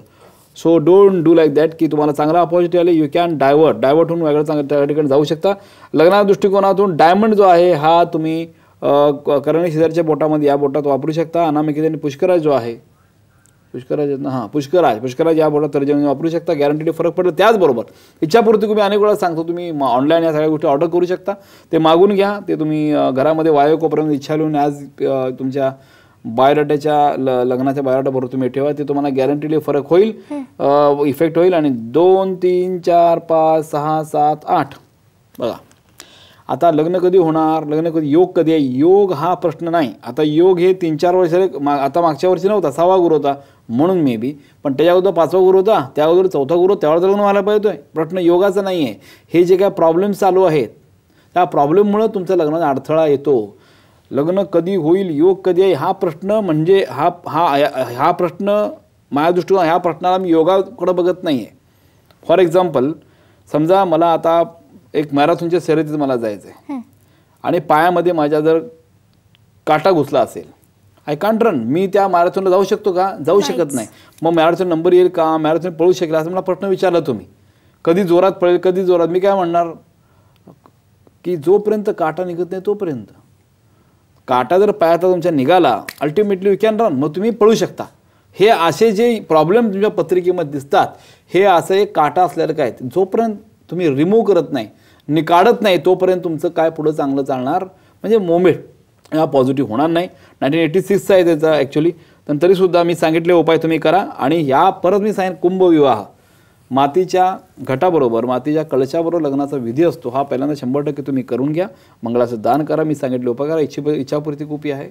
so don't do like that की तुम्हाला चांगला अपॉर्च्युनिटी आली यू कॅन डायवर्ट डायवर्ट होऊन वेगळं चांगल्या त्या ठिकाणी जाऊ शकता लग्नाच्या दृष्टिकोनातून डायमंड जो आहे हा तुम्ही करण शेजारच्या बोटामध्ये या बोटात वापरू शकता अनामिकेत आणि पुष्कराज जो आहे पुष्कराज हां पुष्कराज पुष्कराज या बोटात तुम्ही वापरू शकता गॅरंटीने फरक पडला त्याचबरोबर इच्छापूर्ती तुम्ही अनेक वेळा सांगतो तुम्ही ऑनलाईन या सगळ्या गोष्टी ऑर्डर करू शकता ते मागून घ्या ते तुम्ही घरामध्ये वायोकोपर्यंत इच्छा लिहून आज तुमच्या बायोडाटाच्या लग्नाच्या बायोडाटा भरून तुम्ही ठेवा ते तुम्हाला गॅरंटीली फरक होईल इफेक्ट होईल आणि दोन तीन चार पाच सहा सात आठ बघा आता लग्न कधी होणार लग्न कधी योग कधी आहे योग हा प्रश्न नाही आता योग हे तीन चार वर्ष मा आता मागच्या वर्षी नव्हता सहावा गुरु होता म्हणून मे बी पण त्याच्या अगोदर पाचवा गुरु होता त्या अगोदर चौथा गुरु त्यावर लग्न व्हायला पाहिजे प्रश्न योगाचा नाही आहे हे जे काय प्रॉब्लेम चालू आहेत त्या प्रॉब्लेममुळं तुमचा लग्नाचा अडथळा येतो लग्न कधी होईल योग कधी आहे हा प्रश्न म्हणजे हा हा हा प्रश्न माझ्या दृष्टीनं ह्या प्रश्नाला मी योगाकडं बघत नाही आहे फॉर एक्झाम्पल समजा मला आता एक मॅरेथॉनच्या शर्यतीत मला जायचं आहे आणि पायामध्ये माझ्या जर काटा घुसला असेल आय कांट रन मी त्या मॅरेथॉनला जाऊ शकतो का जाऊ शकत नाही मग मॅरेथॉन नंबर येईल का मॅरेथॉन पळू शकेल असं मला प्रश्न विचारला तुम्ही कधी जोरात पळेल कधी जोरात मी काय म्हणणार की जोपर्यंत काटा निघत नाही तोपर्यंत काटा जर पायाचा तुमच्या निघाला अल्टिमेटली यू कॅन रन मग तुम्ही पळू शकता हे असे जे प्रॉब्लेम तुमच्या पत्रिकेमध्ये दिसतात हे असं एक काटा असलेलं काय जोपर्यंत तुम्ही रिमूव्ह करत नाही नि काढत नाही तोपर्यंत तुमचं काय पुढं चांगलं चालणार म्हणजे मोमेंट हा पॉझिटिव्ह होणार नाही नाईन्टीन एटी सिक्सचा आहे त्याचा ॲक्च्युली पण तरीसुद्धा मी सांगितले उपाय तुम्ही करा आणि ह्या परत मी सांगेन कुंभविवाह मातीच्या घटाबरोबर मातीच्या कळशाबरोबर लग्नाचा विधी असतो हा पहिल्यांदा शंभर टक्के तुम्ही करून घ्या मंगळाचं दान करा मी सांगितले उपकार इच्छिप इच्छापूर्ती कुपी आहे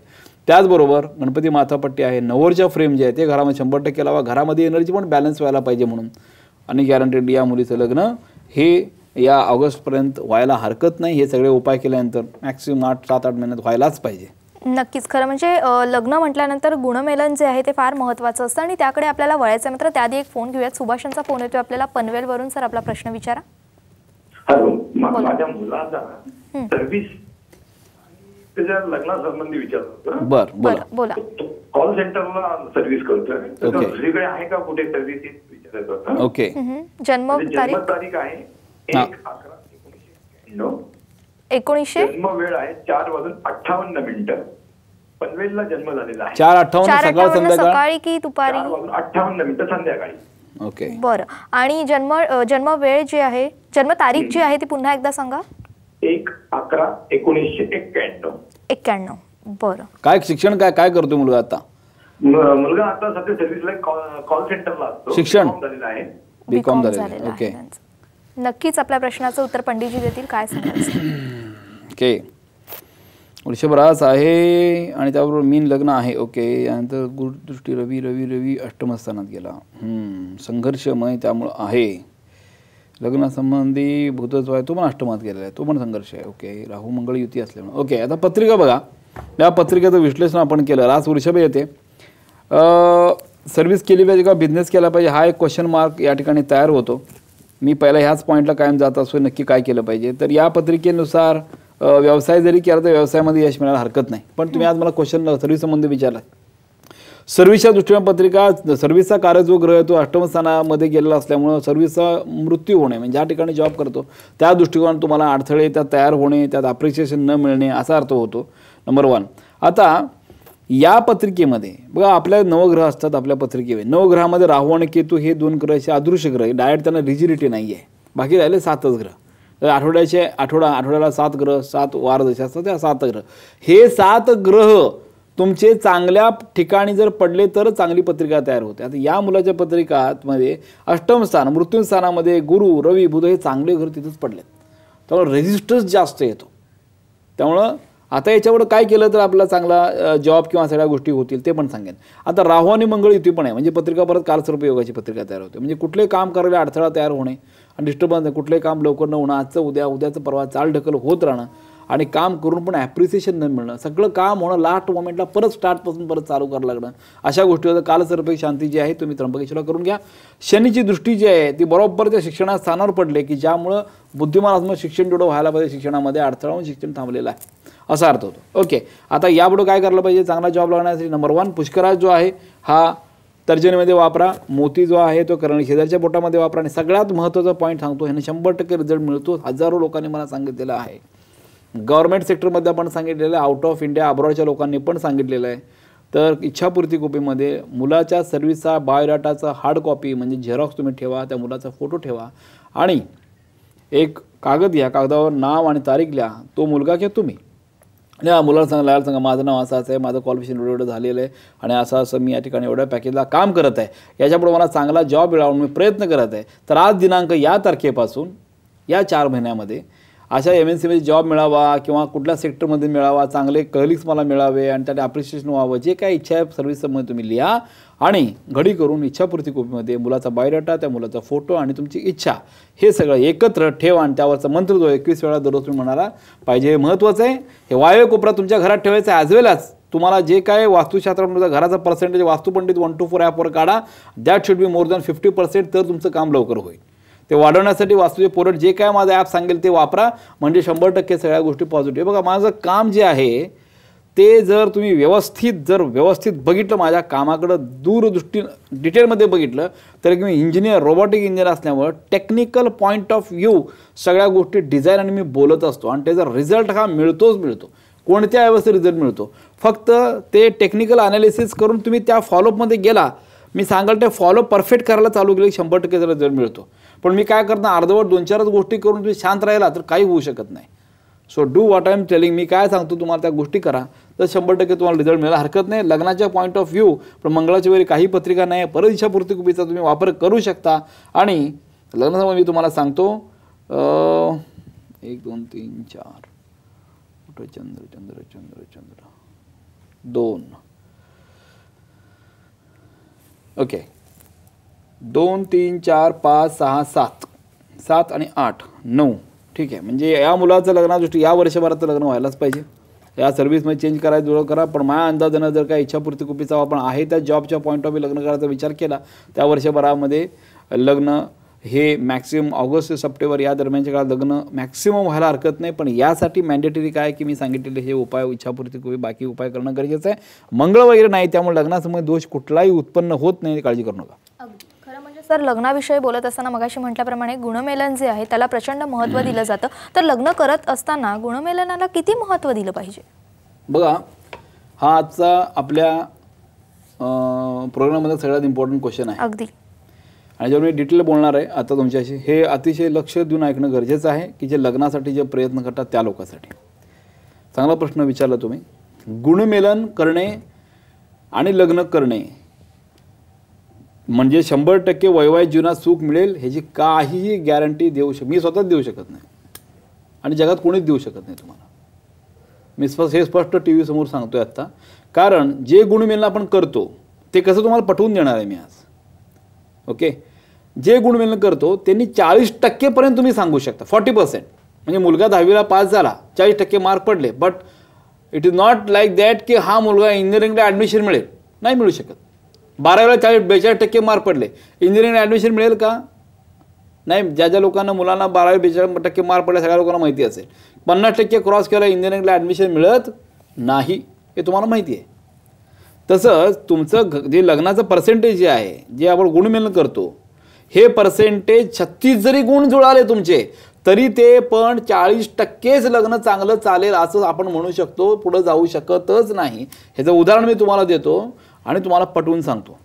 त्याचबरोबर गणपती माथापट्टी आहे नवरच्या फ्रेम जे आहे ते घरामध्ये शंभर टक्के लावा घरामध्ये एनर्जी पण बॅलन्स व्हायला पाहिजे म्हणून आणि गॅरंटेड या मुलीचं लग्न हे या ऑगस्टपर्यंत व्हायला हरकत नाही हे सगळे उपाय केल्यानंतर मॅक्सिमम आठ सात आठ महिन्यात व्हायलाच पाहिजे नक्कीच खरं म्हणजे लग्न म्हटल्यानंतर गुणमेलन जे आहे ते फार महत्वाचं असतं आणि त्याकडे आपल्याला वळायचं मात्र त्याआधी एक फोन घेऊयात सुभाषांचा फोन येतो आपल्याला पनवेलवरून सर आपला प्रश्न विचारा हॅलो माझ्या मुलाचा सर्व्हिस त्याच्या लग्नासंबंधी विचार बर बोला कॉल सेंटरला सर्व्हिस करतोय दुसरीकडे आहे का कुठे सर्व्हिस ओके म्हणजे जन्म तारीख आहे एक अकरा एकोणीसशे एकोणीसशे जन्म वेळ आहे चार वाजून अठ्ठावन्न मिनिटं पनवेलला जन्म झालेला आहे चार सकाळी की दुपारी संध्याकाळी ओके बरं आणि जन्म जन्म वेळ जी आहे जन्म तारीख जी आहे ती पुन्हा एकदा सांगा एक अकरा एकोणीसशे एक्क्याण्णव एक्क्याण्णव बरं काय शिक्षण काय काय करतो मुलगा आता मुलगा आता सध्या सर्व्हिसला कॉल सेंटरला असतो शिक्षण. आहे बीकॉम झालेलं आहे ओके. नक्कीच आपल्या प्रश्नाचं उत्तर पंडितजी देतील काय सांगायचं (clears throat) ओके रास आहे आणि त्याबरोबर मीन लग्न आहे ओके यानंतर गुरुदृष्टी रवी रवी रवी अष्टमस्थानात गेला संघर्षमय त्यामुळं आहे लग्नासंबंधी भूतत्व आहे तो पण अष्टमात गेलेला आहे तो पण संघर्ष आहे ओके राहू मंगळ युती असल्यामुळे ओके आता पत्रिका बघा या पत्रिकेचं विश्लेषण आपण केलं रास वृषभ येते सर्व्हिस केली पाहिजे किंवा बिझनेस केला पाहिजे हा एक क्वेश्चन मार्क या ठिकाणी तयार होतो मी पहिला ह्याच पॉईंटला कायम जात असो नक्की काय केलं पाहिजे तर या पत्रिकेनुसार व्यवसाय जरी केला तर व्यवसायामध्ये यश मिळायला हरकत नाही पण तुम्ही आज मला क्वेश्चन सर्व्हिस संबंधी विचारला सर्व्हिसच्या दृष्टीने पत्रिका सर्व्हिसचा कार्य जो ग्रह तो अष्टम स्थानामध्ये गेलेला असल्यामुळं सर्व्हिसचा मृत्यू होणे म्हणजे ज्या ठिकाणी जॉब करतो त्या दृष्टिकोनात तुम्हाला अडथळे त्यात तयार होणे त्यात अप्रिशिएशन न मिळणे असा अर्थ होतो नंबर वन आता या पत्रिकेमध्ये बघा आपल्या नवग्रह असतात आपल्या पत्रिकेमध्ये नवग्रहामध्ये राहू आणि केतू हे दोन ग्रह असे अदृश्य ग्रह डायरेक्ट त्यांना रिजिडिटी नाही आहे बाकी राहिले सातच ग्रह आठवड्याचे आठवडा आठवड्याला सात ग्रह सात वार जसे असतात त्या सात ग्रह हे सात ग्रह तुमचे चांगल्या ठिकाणी जर पडले तर चांगली पत्रिका तयार होते आता या मुलाच्या पत्रिकामध्ये अष्टमस्थान मृत्यूस्थानामध्ये गुरु रवी बुध हे चांगले घर तिथंच पडलेत त्यामुळे रेजिस्टन्स जास्त येतो त्यामुळं आता याच्यावर काय केलं तर आपला चांगला जॉब किंवा सगळ्या गोष्टी होतील ते पण सांगेन आता राहू आणि मंगळ युती पण आहे म्हणजे पत्रिका परत कालस्वरूप योगाची पत्रिका तयार होते म्हणजे कुठले काम करायला अडथळा तयार होणे आणि डिस्टर्बन्स कुठलंही काम लवकर न होणं आजचं उद्या उद्याचं परवा चाल ढकल होत राहणं आणि काम करून पण ॲप्रिसिएशन न मिळणं सगळं काम होणं लास्ट मोमेंटला परत स्टार्टपासून परत चालू करायला लागणं अशा गोष्टीवर कालसर्पेक शांती जी आहे तुम्ही त्र्यंबकेश्वर करून घ्या शनीची दृष्टी जी आहे ती बरोबर त्या शिक्षणात स्थानावर पडले की ज्यामुळं बुद्धिमानात्मक शिक्षण जेवढं व्हायला पाहिजे शिक्षणामध्ये अडथळा शिक्षण थांबलेलं आहे असा अर्थ होतो ओके आता यापुढं काय करायला पाहिजे चांगला जॉब लागण्यासाठी नंबर वन पुष्कराज जो आहे हा तर्जनीमध्ये वापरा मोती जो आहे तो करण शेजारच्या बोटामध्ये वापरा आणि सगळ्यात महत्त्वाचा पॉईंट सांगतो ह्याने शंभर टक्के रिझल्ट मिळतो हजारो लोकांनी मला सांगितलेलं आहे गव्हर्मेंट सेक्टरमध्ये आपण सांगितलेलं आहे आउट ऑफ इंडिया अब्रॉडच्या लोकांनी पण सांगितलेलं आहे तर इच्छापूर्ती कॉपीमध्ये मुलाच्या सर्व्हिसचा बायोडाटाचा हार्ड कॉपी म्हणजे झेरॉक्स तुम्ही ठेवा त्या मुलाचा फोटो ठेवा आणि एक कागद घ्या कागदावर नाव आणि तारीख लिहा तो मुलगा किंवा तुम्ही आणि मुलाला सांगा लायला सांगा माझं नाव असं असं आहे माझं क्वालिफिकेशन एवढं एवढं झालेलं आहे आणि असं असं मी या ठिकाणी एवढ्या पॅकेजला काम करत आहे याच्यापुढे मला चांगला जॉब मिळावा मी प्रयत्न करत आहे तर आज दिनांक या तारखेपासून या चार महिन्यामध्ये अशा एम एन सीमध्ये जॉब मिळावा किंवा कुठल्या सेक्टरमध्ये मिळावा चांगले कलिग्स मला मिळावे आणि त्याने अप्रिशिएशन व्हावं जे काय इच्छा आहे सर्व्हिसमध्ये तुम्ही लिहा आणि घडी करून इच्छापूर्ती कॉपीमध्ये मुलाचा बायोडाटा त्या मुलाचा फोटो आणि तुमची इच्छा हे सगळं एकत्र ठेवा आणि त्यावरचा मंत्र जो एकवीस वेळा दररोज तुम्ही म्हणाला पाहिजे हे महत्त्वाचं आहे हे वायव्य कोपरा तुमच्या घरात ठेवायचं ॲज वेल ॲज तुम्हाला जे काय वास्तुशास्त्रामध्ये म्हणजे घराचा percentage Vastupandit one two four ॲपवर काढा that should be more than fifty percent तर तुमचं काम लवकर होईल ते वाढवण्यासाठी वास्तूचे पोरट जे काय माझं ॲप सांगेल ते वापरा म्हणजे शंभर टक्के सगळ्या गोष्टी पॉझिटिव्ह बघा माझं काम जे आहे ते जर तुम्ही व्यवस्थित जर व्यवस्थित बघितलं माझ्या कामाकडं दूरदृष्टी डिटेलमध्ये बघितलं तर तुम्ही मी इंजिनियर रोबोटिक इंजिनियर असल्यामुळं टेक्निकल पॉईंट ऑफ व्ह्यू सगळ्या गोष्टी डिझाईन आणि मी बोलत असतो आणि त्याचा रिझल्ट हा मिळतोच मिळतो कोणत्या व्यवस्थेत रिझल्ट मिळतो फक्त ते टेक्निकल ॲनालिसिस करून तुम्ही त्या फॉलोअपमध्ये गेला मी सांगाल ते फॉलो परफेक्ट करायला चालू केलं शंभर टक्के जर जर मिळतो पण मी काय करतो अर्धवट दोन चारच गोष्टी करून तुम्ही शांत राहिला तर काही होऊ शकत नाही so do what I am telling मी काय सांगतो तुम्हाला त्या गोष्टी करा तर शंभर टक्के तुम्हाला रिझल्ट मिळाला हरकत नाही लग्नाच्या पॉईंट ऑफ व्ह्यू पण मंगळाच्या वेळी काही पत्रिका नाही परत इच्छापूर्ती कुपीचा तुम्ही वापर करू शकता आणि लग्नासमोर मी तुम्हाला सांगतो एक दोन तीन चार चंद्र चंद्र चंद्र चंद्र दोन ओके दोन तीन चार पाच सहा सात सात आणि आठ नऊ ठीक आहे म्हणजे या मुलाचं लग्नादृष्टी या वर्षभराचं लग्न व्हायलाच पाहिजे या सर्व्हिसमध्ये चेंज करायचं जुळं करा पण माझ्या अंदाजानं जर काय इच्छापूर्ती कुपीचा आपण आहे त्या जॉबच्या पॉईंट ऑफ लग्न करायचा विचार केला त्या वर्षभरामध्ये लग्न हे मॅक्सिमम ऑगस्ट ते सप्टेंबर या दरम्यानच्या काळात लग्न मॅक्सिमम व्हायला हरकत नाही पण यासाठी मॅन्डेटरी काय की मी सांगितलेले हे उपाय इच्छापूर्ती किंवा बाकी उपाय करणं गरजेचं आहे मंगळ वगैरे नाही त्यामुळे लग्नासमोर दोष कुठलाही उत्पन्न होत नाही काळजी करू नका खरं म्हणजे सर लग्नाविषयी बोलत असताना मगाशी म्हटल्याप्रमाणे गुणमेलन जे आहे त्याला प्रचंड महत्त्व दिलं जातं तर लग्न करत असताना गुणमेलनाला किती महत्त्व दिलं पाहिजे बघा हा आजचा आपल्या प्रोग्राममध्ये सगळ्यात इम्पॉर्टंट क्वेश्चन आहे अगदी आणि ज्यावेळी मी डिटेल बोलणार आहे आता तुमच्याशी हे अतिशय लक्ष देऊन ऐकणं गरजेचं आहे की जे लग्नासाठी जे प्रयत्न करतात त्या लोकांसाठी चांगला प्रश्न विचारला तुम्ही गुणमेलन करणे आणि लग्न करणे म्हणजे शंभर टक्के वैवाहिक जीवनात सुख मिळेल ह्याची काहीही गॅरंटी देऊ शक मी स्वतःच देऊ शकत नाही आणि जगात कोणीच देऊ शकत नाही तुम्हाला मी स्पष्ट हे स्पष्ट टी व्हीसमोर सांगतो आहे आत्ता कारण जे गुणमेलन आपण करतो ते कसं तुम्हाला पटवून देणार आहे मी आज ओके जे गुणमेलन करतो त्यांनी चाळीस टक्केपर्यंत तुम्ही सांगू शकता फॉर्टी पर्सेंट म्हणजे मुलगा दहावीला पास झाला चाळीस टक्के मार्क पडले but it is not like that की हा मुलगा इंजिनिअरिंगला ॲडमिशन मिळेल नाही मिळू शकत बारावीला चाळीस बेचाळीस टक्के मार्क पडले इंजिनिअरिंगला ॲडमिशन मिळेल का नाही ज्या ज्या लोकांना मुलांना बारावी बेचाळीस टक्के मार्क पडले सगळ्या लोकांना माहिती असेल पन्नास टक्के क्रॉस केला इंजिनिअरिंगला ॲडमिशन मिळत नाही हे तुम्हाला माहिती आहे तसंच तुमचं जे लग्नाचं पर्सेंटेज जे आहे जे आपण गुणमेलन करतो हे पर्सेंटेज छत्तीस जरी गुण जुळाले तुमचे तरी ते पण चाळीस टक्केच लग्न चांगलं चालेल असं आपण म्हणू शकतो पुढं जाऊ शकतच नाही ह्याचं उदाहरण मी तुम्हाला देतो आणि तुम्हाला पटवून सांगतो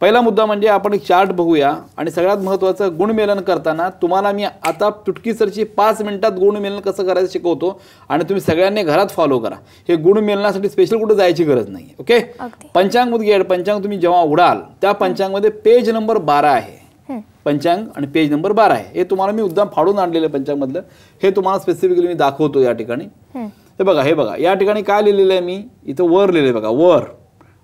पहिला मुद्दा म्हणजे आपण एक चार्ट बघूया आणि सगळ्यात महत्त्वाचं गुणमेलन करताना तुम्हाला मी आता तुटकीसरची पाच मिनिटात गुणमेलन कसं करायचं शिकवतो आणि तुम्ही सगळ्यांनी घरात फॉलो करा हे गुणमेलनासाठी स्पेशल कुठे जायची गरज नाही ओके पंचांग मुदगी पंचांग तुम्ही जेव्हा उडाल त्या पंचांगमध्ये पेज नंबर बारा आहे पंचांग आणि पेज नंबर बारा आहे हे तुम्हाला मी उद्दाम फाडून आणलेलं पंचांगमधलं हे तुम्हाला स्पेसिफिकली मी दाखवतो या ठिकाणी हे बघा हे बघा या ठिकाणी काय लिहिलेलं आहे मी इथं वर लिहिले बघा वर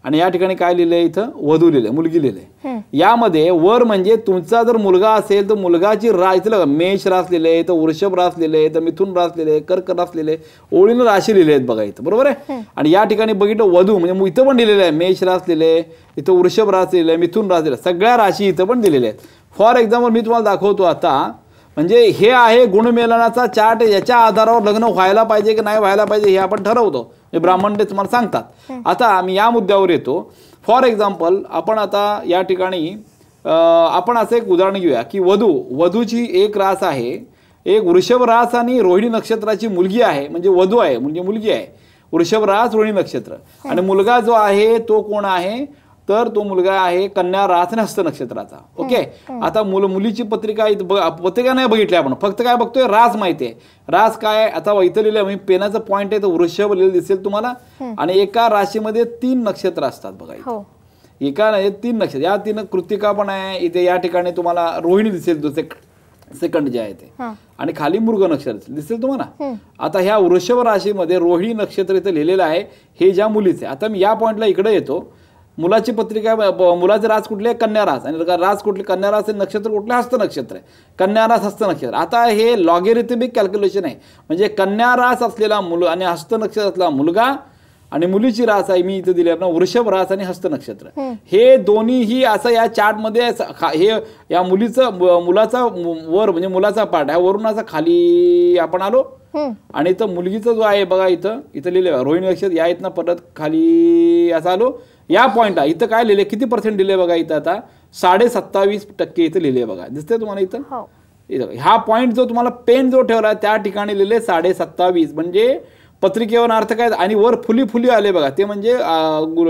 आणि या ठिकाणी काय लिहिलंय इथं वधू लिहिलंय मुलगी लिहिलंय यामध्ये वर म्हणजे तुमचा जर मुलगा असेल तर मुलगाची रा इथं मेष रास लिहिलंय तर वृषभ रास लिहिले तर मिथुन रास लिहिले कर्क रास लिहिले ओळीनं राशी लिहिले आहेत बघा इथं बरोबर आहे आणि या ठिकाणी बघितलं वधू म्हणजे इथं पण लिहिलेलं आहे मेष रास लिहिले इथं वृषभ रास लिहिले मिथुन रास लिहिले सगळ्या राशी इथं पण दिलेल्या आहेत फॉर एक्झाम्पल मी तुम्हाला दाखवतो आता म्हणजे हे आहे गुणमेलनाचा चार्ट याच्या आधारावर लग्न व्हायला पाहिजे की नाही व्हायला पाहिजे हे आपण ठरवतो हे ब्राह्मण ते तुम्हाला सांगतात आता आम्ही या मुद्द्यावर येतो फॉर एक्झाम्पल आपण आता या ठिकाणी आपण असं एक उदाहरण घेऊया की वधू वधूची एक रास आहे एक वृषभ रास आणि रोहिणी नक्षत्राची मुलगी आहे म्हणजे वधू आहे म्हणजे मुलगी आहे वृषभ रास रोहिणी नक्षत्र आणि मुलगा जो आहे तो कोण आहे तर तो मुलगा आहे कन्या हस्त नक्षत्राचा ओके आता मुल मुलीची पत्रिका पत्रिका नाही बघितली आपण फक्त काय बघतोय रास माहिती आहे रास काय आता वैतलेलं म्हणजे पेनाचा पॉईंट आहे तो वृषभ लिहिलं दिसेल तुम्हाला आणि एका राशीमध्ये तीन नक्षत्र असतात बघा हो. एका नाही तीन नक्षत्र या तीन कृतिका पण आहे इथे या ठिकाणी तुम्हाला रोहिणी दिसेल सेकंड जे आहे ते आणि खाली मृग नक्षत्र दिसेल तुम्हाला आता ह्या वृषभ राशीमध्ये रोहिणी नक्षत्र इथे लिहिलेलं आहे हे ज्या मुलीचे आता मी या पॉईंटला इकडे येतो मुलाची पत्रिका मुलाचे राज कुठले रास आणि राज कुठले कन्यारास हे नक्षत्र कुठले हस्त नक्षत्र आहे रास हस्त नक्षत्र आता हे लॉगेरिथमिक कॅल्क्युलेशन आहे म्हणजे कन्या रास असलेला मुलं आणि हस्त नक्षत्र असलेला मुलगा आणि मुलीची रास आहे मी इथे दिली आपण वृषभ रास आणि हस्त नक्षत्र हे दोन्हीही असं या चार्टमध्ये हे या मुलीचं मुलाचा वर म्हणजे मुलाचा पार्ट ह्या वरून असा खाली आपण आलो आणि इथं मुलगीचा जो आहे बघा इथं इथं लिहिलं रोहिणी नक्षत्र या इथनं परत खाली असं आलो या पॉईंटला इथं काय लिहिले किती पर्सेंट दिले बघा इथं आता साडे सत्तावीस टक्के इथं लिहिले बघा दिसतंय तुम्हाला इथं हा हो. पॉईंट जो तुम्हाला पेन जो ठेवला त्या ठिकाणी लिहिले साडे सत्तावीस म्हणजे पत्रिकेवर अर्थ काय आणि वर फुली फुली आले बघा ते म्हणजे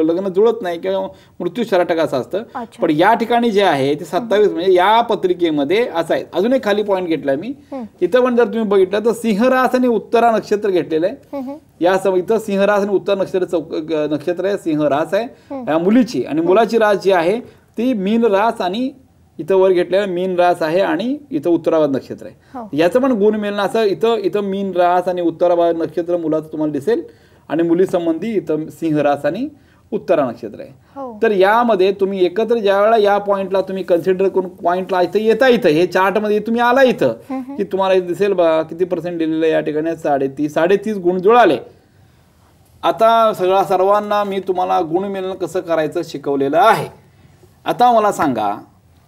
लग्न जुळत नाही किंवा मृत्यू शरा असतं पण या ठिकाणी जे आहे ते सत्तावीस म्हणजे या पत्रिकेमध्ये असं आहे अजून एक खाली पॉईंट घेतला मी इथं पण जर तुम्ही बघितलं तर सिंहरास आणि उत्तरा नक्षत्र घेतलेलं आहे या इथं सिंहरास आणि उत्तर नक्षत्र चौक नक्षत्र आहे सिंहरास आहे मुलीची आणि मुलाची रास जी आहे ती मीन रास आणि इथं वर घेतलेला मीन रास आहे आणि इथं उत्तराबाद नक्षत्र आहे हो. याचं पण गुण मिळणं असं इथं इथं मीन रास आणि उत्तराबाद नक्षत्र मुलाचं तुम्हाला दिसेल आणि मुलीसंबंधी इथं सिंह रास आणि उत्तरा नक्षत्र आहे हो. तर यामध्ये तुम्ही एकत्र ज्या वेळेला या पॉईंटला तुम्ही कन्सिडर करून पॉईंटला इथं येता इथं हे चार्टमध्ये तुम्ही आला इथं की तुम्हाला दिसेल बा किती पर्सेंट दिलेलं या ठिकाणी साडेतीस साडेतीस गुण जुळाले आता सगळ्या सर्वांना मी तुम्हाला गुण मिळणं कसं करायचं शिकवलेलं आहे आता मला सांगा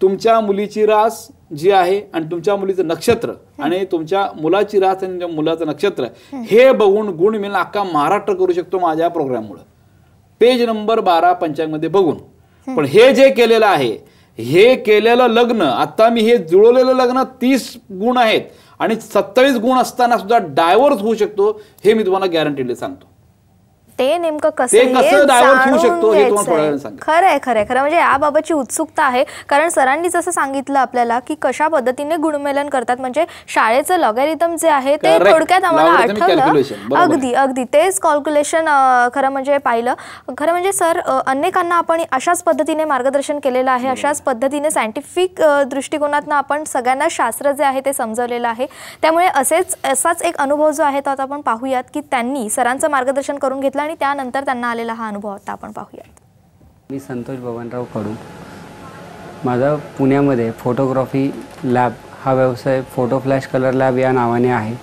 तुमच्या मुलीची रास जी आहे आणि तुमच्या मुलीचं नक्षत्र आणि तुमच्या मुलाची रास आणि मुलाचं नक्षत्र हे बघून गुण मी अख्खा महाराष्ट्र करू शकतो माझ्या प्रोग्राममुळं पेज नंबर बारा पंचांगमध्ये बघून पण हे जे केलेलं आहे हे केलेलं लग्न आता मी हे जुळवलेलं लग्न तीस गुण आहेत आणि सत्तावीस गुण असताना सुद्धा डायव्हर्स होऊ शकतो हे मी तुम्हाला गॅरंटीडली सांगतो ते नेमकं कसं खरं आहे खरं खरं म्हणजे याबाबतची उत्सुकता आहे कारण सरांनी जसं सांगितलं आपल्याला की कशा पद्धतीने गुणमेलन करतात म्हणजे शाळेचं लॉगॅरिथम जे आहे ते थोडक्यात आम्हाला आठवलं अगदी अगदी तेच कॅल्क्युलेशन खरं म्हणजे पाहिलं खरं म्हणजे सर अनेकांना आपण अशाच पद्धतीने मार्गदर्शन केलेलं आहे अशाच पद्धतीने सायंटिफिक दृष्टिकोनातनं आपण सगळ्यांना शास्त्र जे आहे ते समजवलेलं आहे त्यामुळे असेच असाच एक अनुभव जो आहे तो आता आपण पाहूयात की त्यांनी सरांचं मार्गदर्शन करून घेतलं आणि त्यानंतर त्यांना आलेला हा अनुभव आता आपण पाहूयात मी संतोष बबनराव कडू माझा पुण्यामध्ये फोटोग्राफी लॅब हा व्यवसाय फोटो फ्लॅश कलर लॅब या नावाने आहे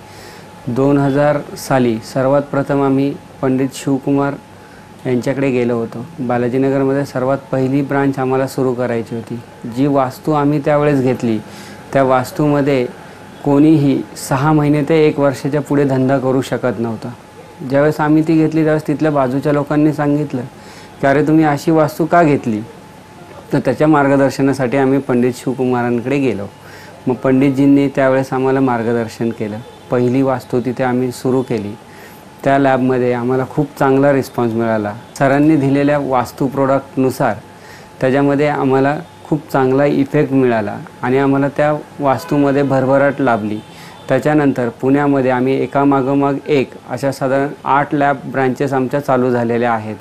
दोन हजार साली सर्वात प्रथम आम्ही पंडित शिवकुमार यांच्याकडे गेलो होतो बालाजीनगरमध्ये सर्वात पहिली ब्रांच आम्हाला सुरू करायची होती जी वास्तू आम्ही त्यावेळेस घेतली त्या वास्तूमध्ये कोणीही सहा महिने ते एक वर्षाच्या पुढे धंदा करू शकत नव्हता ज्यावेळेस आम्ही ती घेतली त्यावेळेस तिथल्या बाजूच्या लोकांनी सांगितलं की अरे तुम्ही अशी वास्तू का घेतली तर त्याच्या मार्गदर्शनासाठी आम्ही पंडित शिवकुमारांकडे गेलो मग पंडितजींनी त्यावेळेस आम्हाला मार्गदर्शन केलं पहिली वास्तू तिथे आम्ही सुरू केली त्या लॅबमध्ये आम्हाला खूप चांगला रिस्पॉन्स मिळाला सरांनी दिलेल्या वास्तू प्रोडक्टनुसार त्याच्यामध्ये आम्हाला खूप चांगला इफेक्ट मिळाला आणि आम्हाला त्या वास्तूमध्ये भरभराट लाभली त्याच्यानंतर पुण्यामध्ये आम्ही एकामागोमाग एक अशा साधारण आठ लॅब ब्रांचेस आमच्या चालू झालेल्या आहेत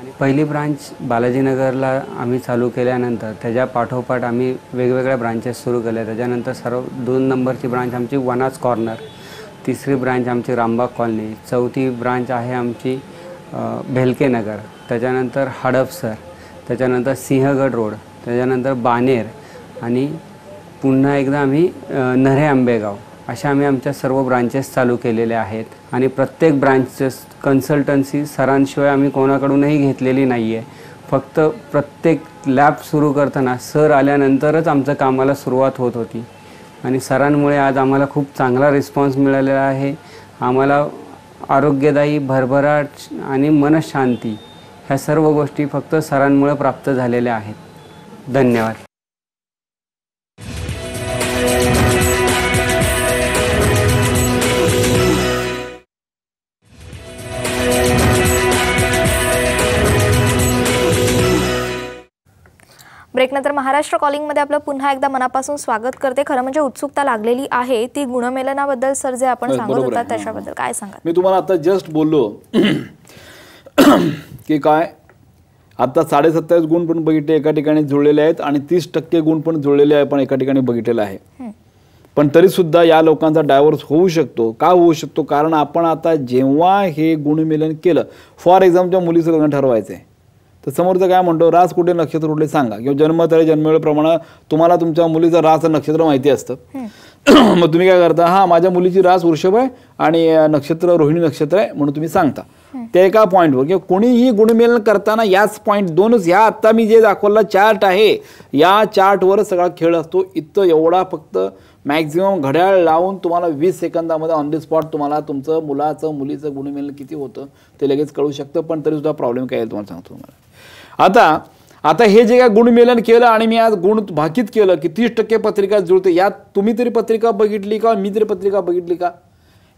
आणि पहिली ब्रांच बालाजीनगरला आम्ही चालू केल्यानंतर त्याच्या पाठोपाठ आम्ही वेगवेगळ्या ब्रांचेस सुरू केल्या त्याच्यानंतर सर्व दोन नंबरची ब्रांच आमची वनाज कॉर्नर तिसरी ब्रांच आमची रामबाग कॉलनी चौथी ब्रांच आहे आमची भेलकेनगर त्याच्यानंतर हडपसर त्याच्यानंतर सिंहगड रोड त्याच्यानंतर बानेर आणि पुन्हा एकदा आम्ही नरे आंबेगाव अशा आम्ही आमच्या सर्व ब्रांचेस चालू केलेल्या आहेत आणि प्रत्येक ब्रांचेस कन्सल्टन्सी सरांशिवाय आम्ही कोणाकडूनही घेतलेली नाही आहे फक्त प्रत्येक लॅब सुरू करताना सर आल्यानंतरच आमचं कामाला सुरुवात होत होती आणि सरांमुळे आज आम्हाला खूप चांगला रिस्पॉन्स मिळालेला आहे आम्हाला आरोग्यदायी भरभराट आणि मनशांती ह्या सर्व गोष्टी फक्त सरांमुळे प्राप्त झालेल्या आहेत धन्यवाद ब्रेकनंतर महाराष्ट्र कॉलिंग मध्ये आपलं पुन्हा एकदा मनापासून स्वागत करते खरं म्हणजे उत्सुकता लागलेली आहे ती गुणमेलनाबद्दल सर जे आपण सांगत होता त्याच्याबद्दल काय सांगा मी तुम्हाला आता जस्ट बोललो की काय आता सत्तावीस गुण पण बघितले एका ठिकाणी जुळलेले आहेत आणि तीस टक्के गुण पण जुळलेले आहे पण एका ठिकाणी बघितले आहे पण तरी सुद्धा या लोकांचा डायव्हर्स होऊ शकतो का होऊ शकतो कारण आपण आता जेव्हा हे गुणमिलन केलं फॉर एक्झाम्पलच्या मुलीचं लग्न ठरवायचं आहे तर समोरचं काय म्हणतो रास कुठे नक्षत्र उठले सांगा किंवा जन्म तरी जन्मवेळेप्रमाणे तुम्हाला तुमच्या मुलीचं रास नक्षत्र माहिती असतं (clears throat) मग तुम्ही काय करता हा माझ्या मुलीची रास वृषभ आहे आणि नक्षत्र रोहिणी नक्षत्र आहे म्हणून तुम्ही सांगता ते एका पॉईंटवर किंवा कोणीही गुणमेलन करताना याच पॉईंट दोनच ह्या आत्ता मी जे दाखवला चार्ट आहे या चार्टवर सगळा खेळ असतो इतकं एवढा फक्त मॅक्झिमम घड्याळ लावून तुम्हाला वीस सेकंदामध्ये ऑन द स्पॉट तुम्हाला तुमचं मुलाचं मुलीचं गुणमेलन किती होतं ते लगेच कळू शकतं पण तरी सुद्धा प्रॉब्लेम काय आहे तुम्हाला सांगतो तुम्हाला आता आता हे जे काय गुणमेलन केलं आणि मी आज गुण भाकीत केलं की तीस टक्के पत्रिका जुळते यात तुम्ही तरी पत्रिका बघितली का मी तरी पत्रिका बघितली का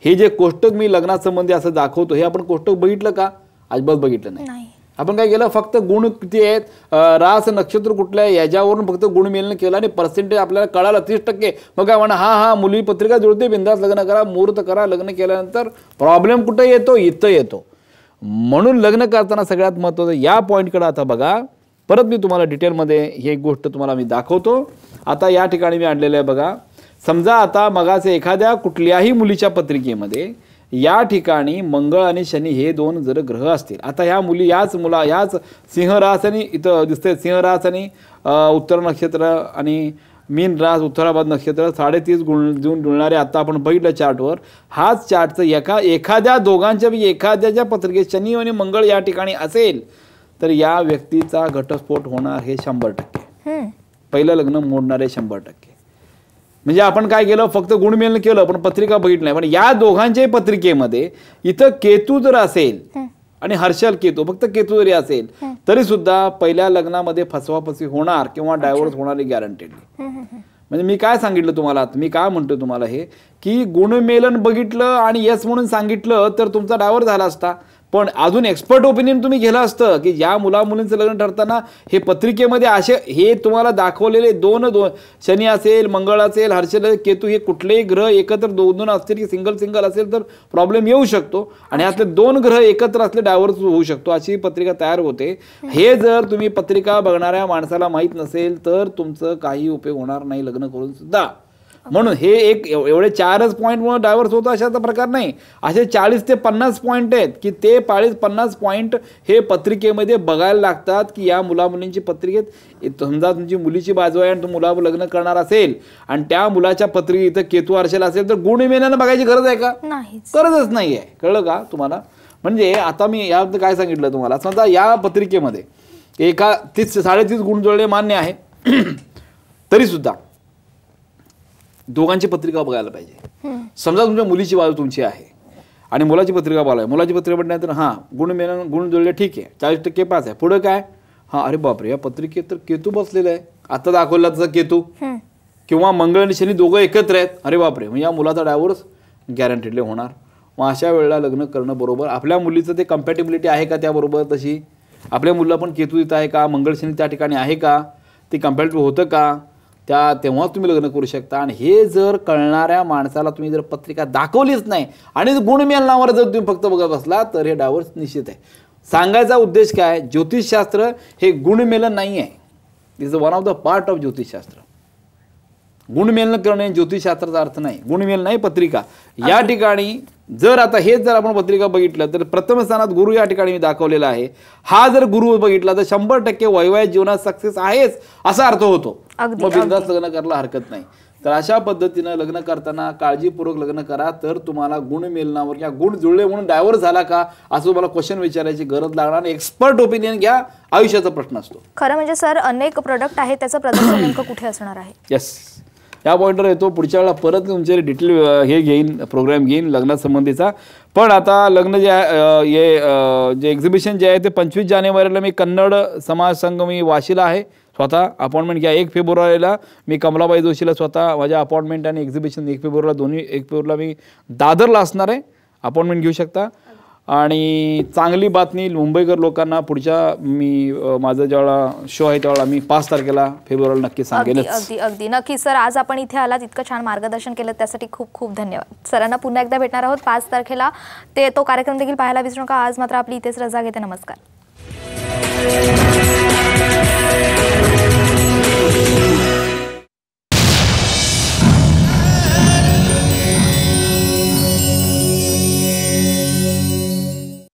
हे जे कोष्टक मी लग्नासंबंधी असं दाखवतो हे आपण कोष्टक बघितलं का अजिबात बघितलं नाही आपण काय केलं फक्त गुण किती आहेत रास नक्षत्र आहे याच्यावरून फक्त गुण केलं आणि पर्सेंटेज आपल्याला कळाला तीस टक्के मग काय म्हणा हा हा मुली पत्रिका जुळते बिंदास लग्न करा मुहूर्त करा लग्न केल्यानंतर प्रॉब्लेम कुठं येतो इथं येतो म्हणून लग्न करताना सगळ्यात महत्त्वाचं या पॉईंटकडं आता बघा परत मी तुम्हाला डिटेलमध्ये ही एक गोष्ट तुम्हाला मी दाखवतो आता या ठिकाणी मी आणलेलं आहे बघा समजा आता मगाचे एखाद्या कुठल्याही मुलीच्या पत्रिकेमध्ये या ठिकाणी मंगळ आणि शनी हे दोन जर ग्रह असतील आता ह्या मुली याच मुला याच सिंहरास आणि इथं दिसते सिंहरास आणि उत्तर नक्षत्र आणि मीन रास उत्तराबाद नक्षत्र साडेतीस गुण जून जुळणारे आता आपण बघितलं चार्टवर हाच चार्टचं एका एखाद्या दोघांच्या म्हणजे एखाद्याच्या पत्रिकेत शनी आणि मंगळ या ठिकाणी असेल तर या व्यक्तीचा घटस्फोट होणार हे शंभर टक्के पहिलं लग्न मोडणारे शंभर टक्के म्हणजे आपण काय केलं फक्त गुणमेलन केलं पण पत्रिका बघितली नाही पण या दोघांच्याही पत्रिकेमध्ये इथं केतू जर असेल आणि हर्षल केतू फक्त केतू जरी असेल तरी सुद्धा पहिल्या लग्नामध्ये फसवाफसी होणार किंवा डायव्हर्स होणार गॅरंटीड म्हणजे मी काय सांगितलं तुम्हाला मी काय म्हणतो तुम्हाला हे की गुणमेलन बघितलं आणि यस म्हणून सांगितलं तर तुमचा डायव्हर्स झाला असता पण अजून एक्सपर्ट ओपिनियन तुम्ही गेलं असतं की या मुला मुलींचं लग्न ठरताना हे पत्रिकेमध्ये असे हे तुम्हाला दाखवलेले दोन दोन शनी असेल मंगळ असेल हर्षल केतू हे कुठलेही ग्रह एकत्र दोन दोन असतील की सिंगल सिंगल असेल तर प्रॉब्लेम येऊ शकतो आणि असले दोन ग्रह एकत्र असले डायव्हर्स होऊ शकतो अशी पत्रिका तयार होते हे जर तुम्ही पत्रिका बघणाऱ्या माणसाला माहीत नसेल तर तुमचं काही उपयोग होणार नाही लग्न करून सुद्धा म्हणून हे एक एवढे चारच पॉईंट म्हणून डायव्हर्स होतो अशाचा प्रकार नाही असे चाळीस ते पन्नास पॉईंट आहेत की ते पाळीस पन्नास पॉईंट हे पत्रिकेमध्ये बघायला लागतात की या मुलामुलींची पत्रिकेत समजा तुमची मुलीची बाजू आहे आणि तुम्ही मुलावर लग्न करणार असेल आणि त्या मुलाच्या इथं केतू आरशेला असेल तर गुण मेन्यानं बघायची गरज आहे का गरजच नाही आहे कळलं का तुम्हाला म्हणजे आता मी याबद्दल काय सांगितलं तुम्हाला समजा या पत्रिकेमध्ये एका तीस साडेतीस गुण जुळले मान्य आहे (clears throat) तरीसुद्धा दोघांची पत्रिका बघायला पाहिजे समजा तुमच्या मुलीची बाजू तुमची आहे आणि मुलाची पत्रिका बोलाय मुलाची पत्रिका तर हां गुण मेन गुण जुळले ठीक आहे चाळीस टक्के पाच आहे पुढं काय हां अरे बापरे या पत्रिकेत तर केतू बसलेला आहे आता दाखवला तसा केतू किंवा मंगळ आणि शनी दोघं एकत्र आहेत अरे बापरे म्हणजे या मुलाचा डायव्हर्स गॅरंटीडले होणार मग अशा वेळेला लग्न करणं बरोबर आपल्या मुलीचं ते कम्पॅटेबिलिटी आहे का त्याबरोबर तशी आपल्या मुलाला पण केतू देत आहे का मंगळ शनी त्या ठिकाणी आहे का ते कम्पॅटेबल होतं का त्या तेव्हा तुम्ही लग्न करू शकता आणि हे जर कळणाऱ्या माणसाला तुम्ही जर पत्रिका दाखवलीच नाही आणि गुण नावावर जर तुम्ही फक्त बघत असला तर हे डावर्स निश्चित आहे सांगायचा उद्देश काय ज्योतिषशास्त्र हे गुणमेलन नाही आहे is one of the part of ज्योतिषशास्त्र गुणमेलन करणे ज्योतिषशास्त्राचा अर्थ नाही गुणमेलन नाही पत्रिका या ठिकाणी जर आता हेच जर आपण पत्रिका बघितलं तर प्रथम स्थानात गुरु या ठिकाणी मी दाखवलेला आहे हा जर गुरु बघितला तर शंभर टक्के वैवाहिक जीवनात सक्सेस आहेच असा अर्थ होतो लग्न करायला हरकत नाही तर अशा पद्धतीनं लग्न करताना काळजीपूर्वक लग्न करा तर तुम्हाला गुण मेलनावर किंवा गुण जुळले म्हणून डायव्हर्स झाला का असं तुम्हाला क्वेश्चन विचारायची गरज लागणार एक्सपर्ट ओपिनियन घ्या आयुष्याचा प्रश्न असतो खरं म्हणजे सर अनेक प्रोडक्ट आहे त्याचा प्रदर्शन कुठे असणार आहे येस या पॉईंटवर येतो पुढच्या वेळेला परत तुमचे डिटेल हे घेईन प्रोग्राम घेईन लग्नासंबंधीचा पण आता लग्न जे हे जे एक्झिबिशन जे आहे ते पंचवीस जानेवारीला मी कन्नड समाज संघ मी वाशीला आहे स्वतः अपॉइंटमेंट घ्या एक फेब्रुवारीला मी कमलाबाई जोशीला स्वतः माझ्या अपॉइंटमेंट आणि एक्झिबिशन एक फेब्रुवारीला दोन्ही एक फेब्रुवारीला मी दादरला असणार आहे अपॉइंटमेंट घेऊ शकता आणि चांगली बातमी मुंबईकर लोकांना पुढच्या मी माझं ज्यावेळा शो आहे त्यावेळा मी पाच तारखेला फेब्रुवारी नक्की सांगेल अगदी अगदी नक्की सर आज आपण इथे आलात इतकं छान मार्गदर्शन केलं त्यासाठी खूप खूप धन्यवाद सरांना पुन्हा एकदा भेटणार आहोत पाच तारखेला ते तो कार्यक्रम देखील पाहायला विसरू नका आज मात्र आपली इथेच रजा घेते नमस्कार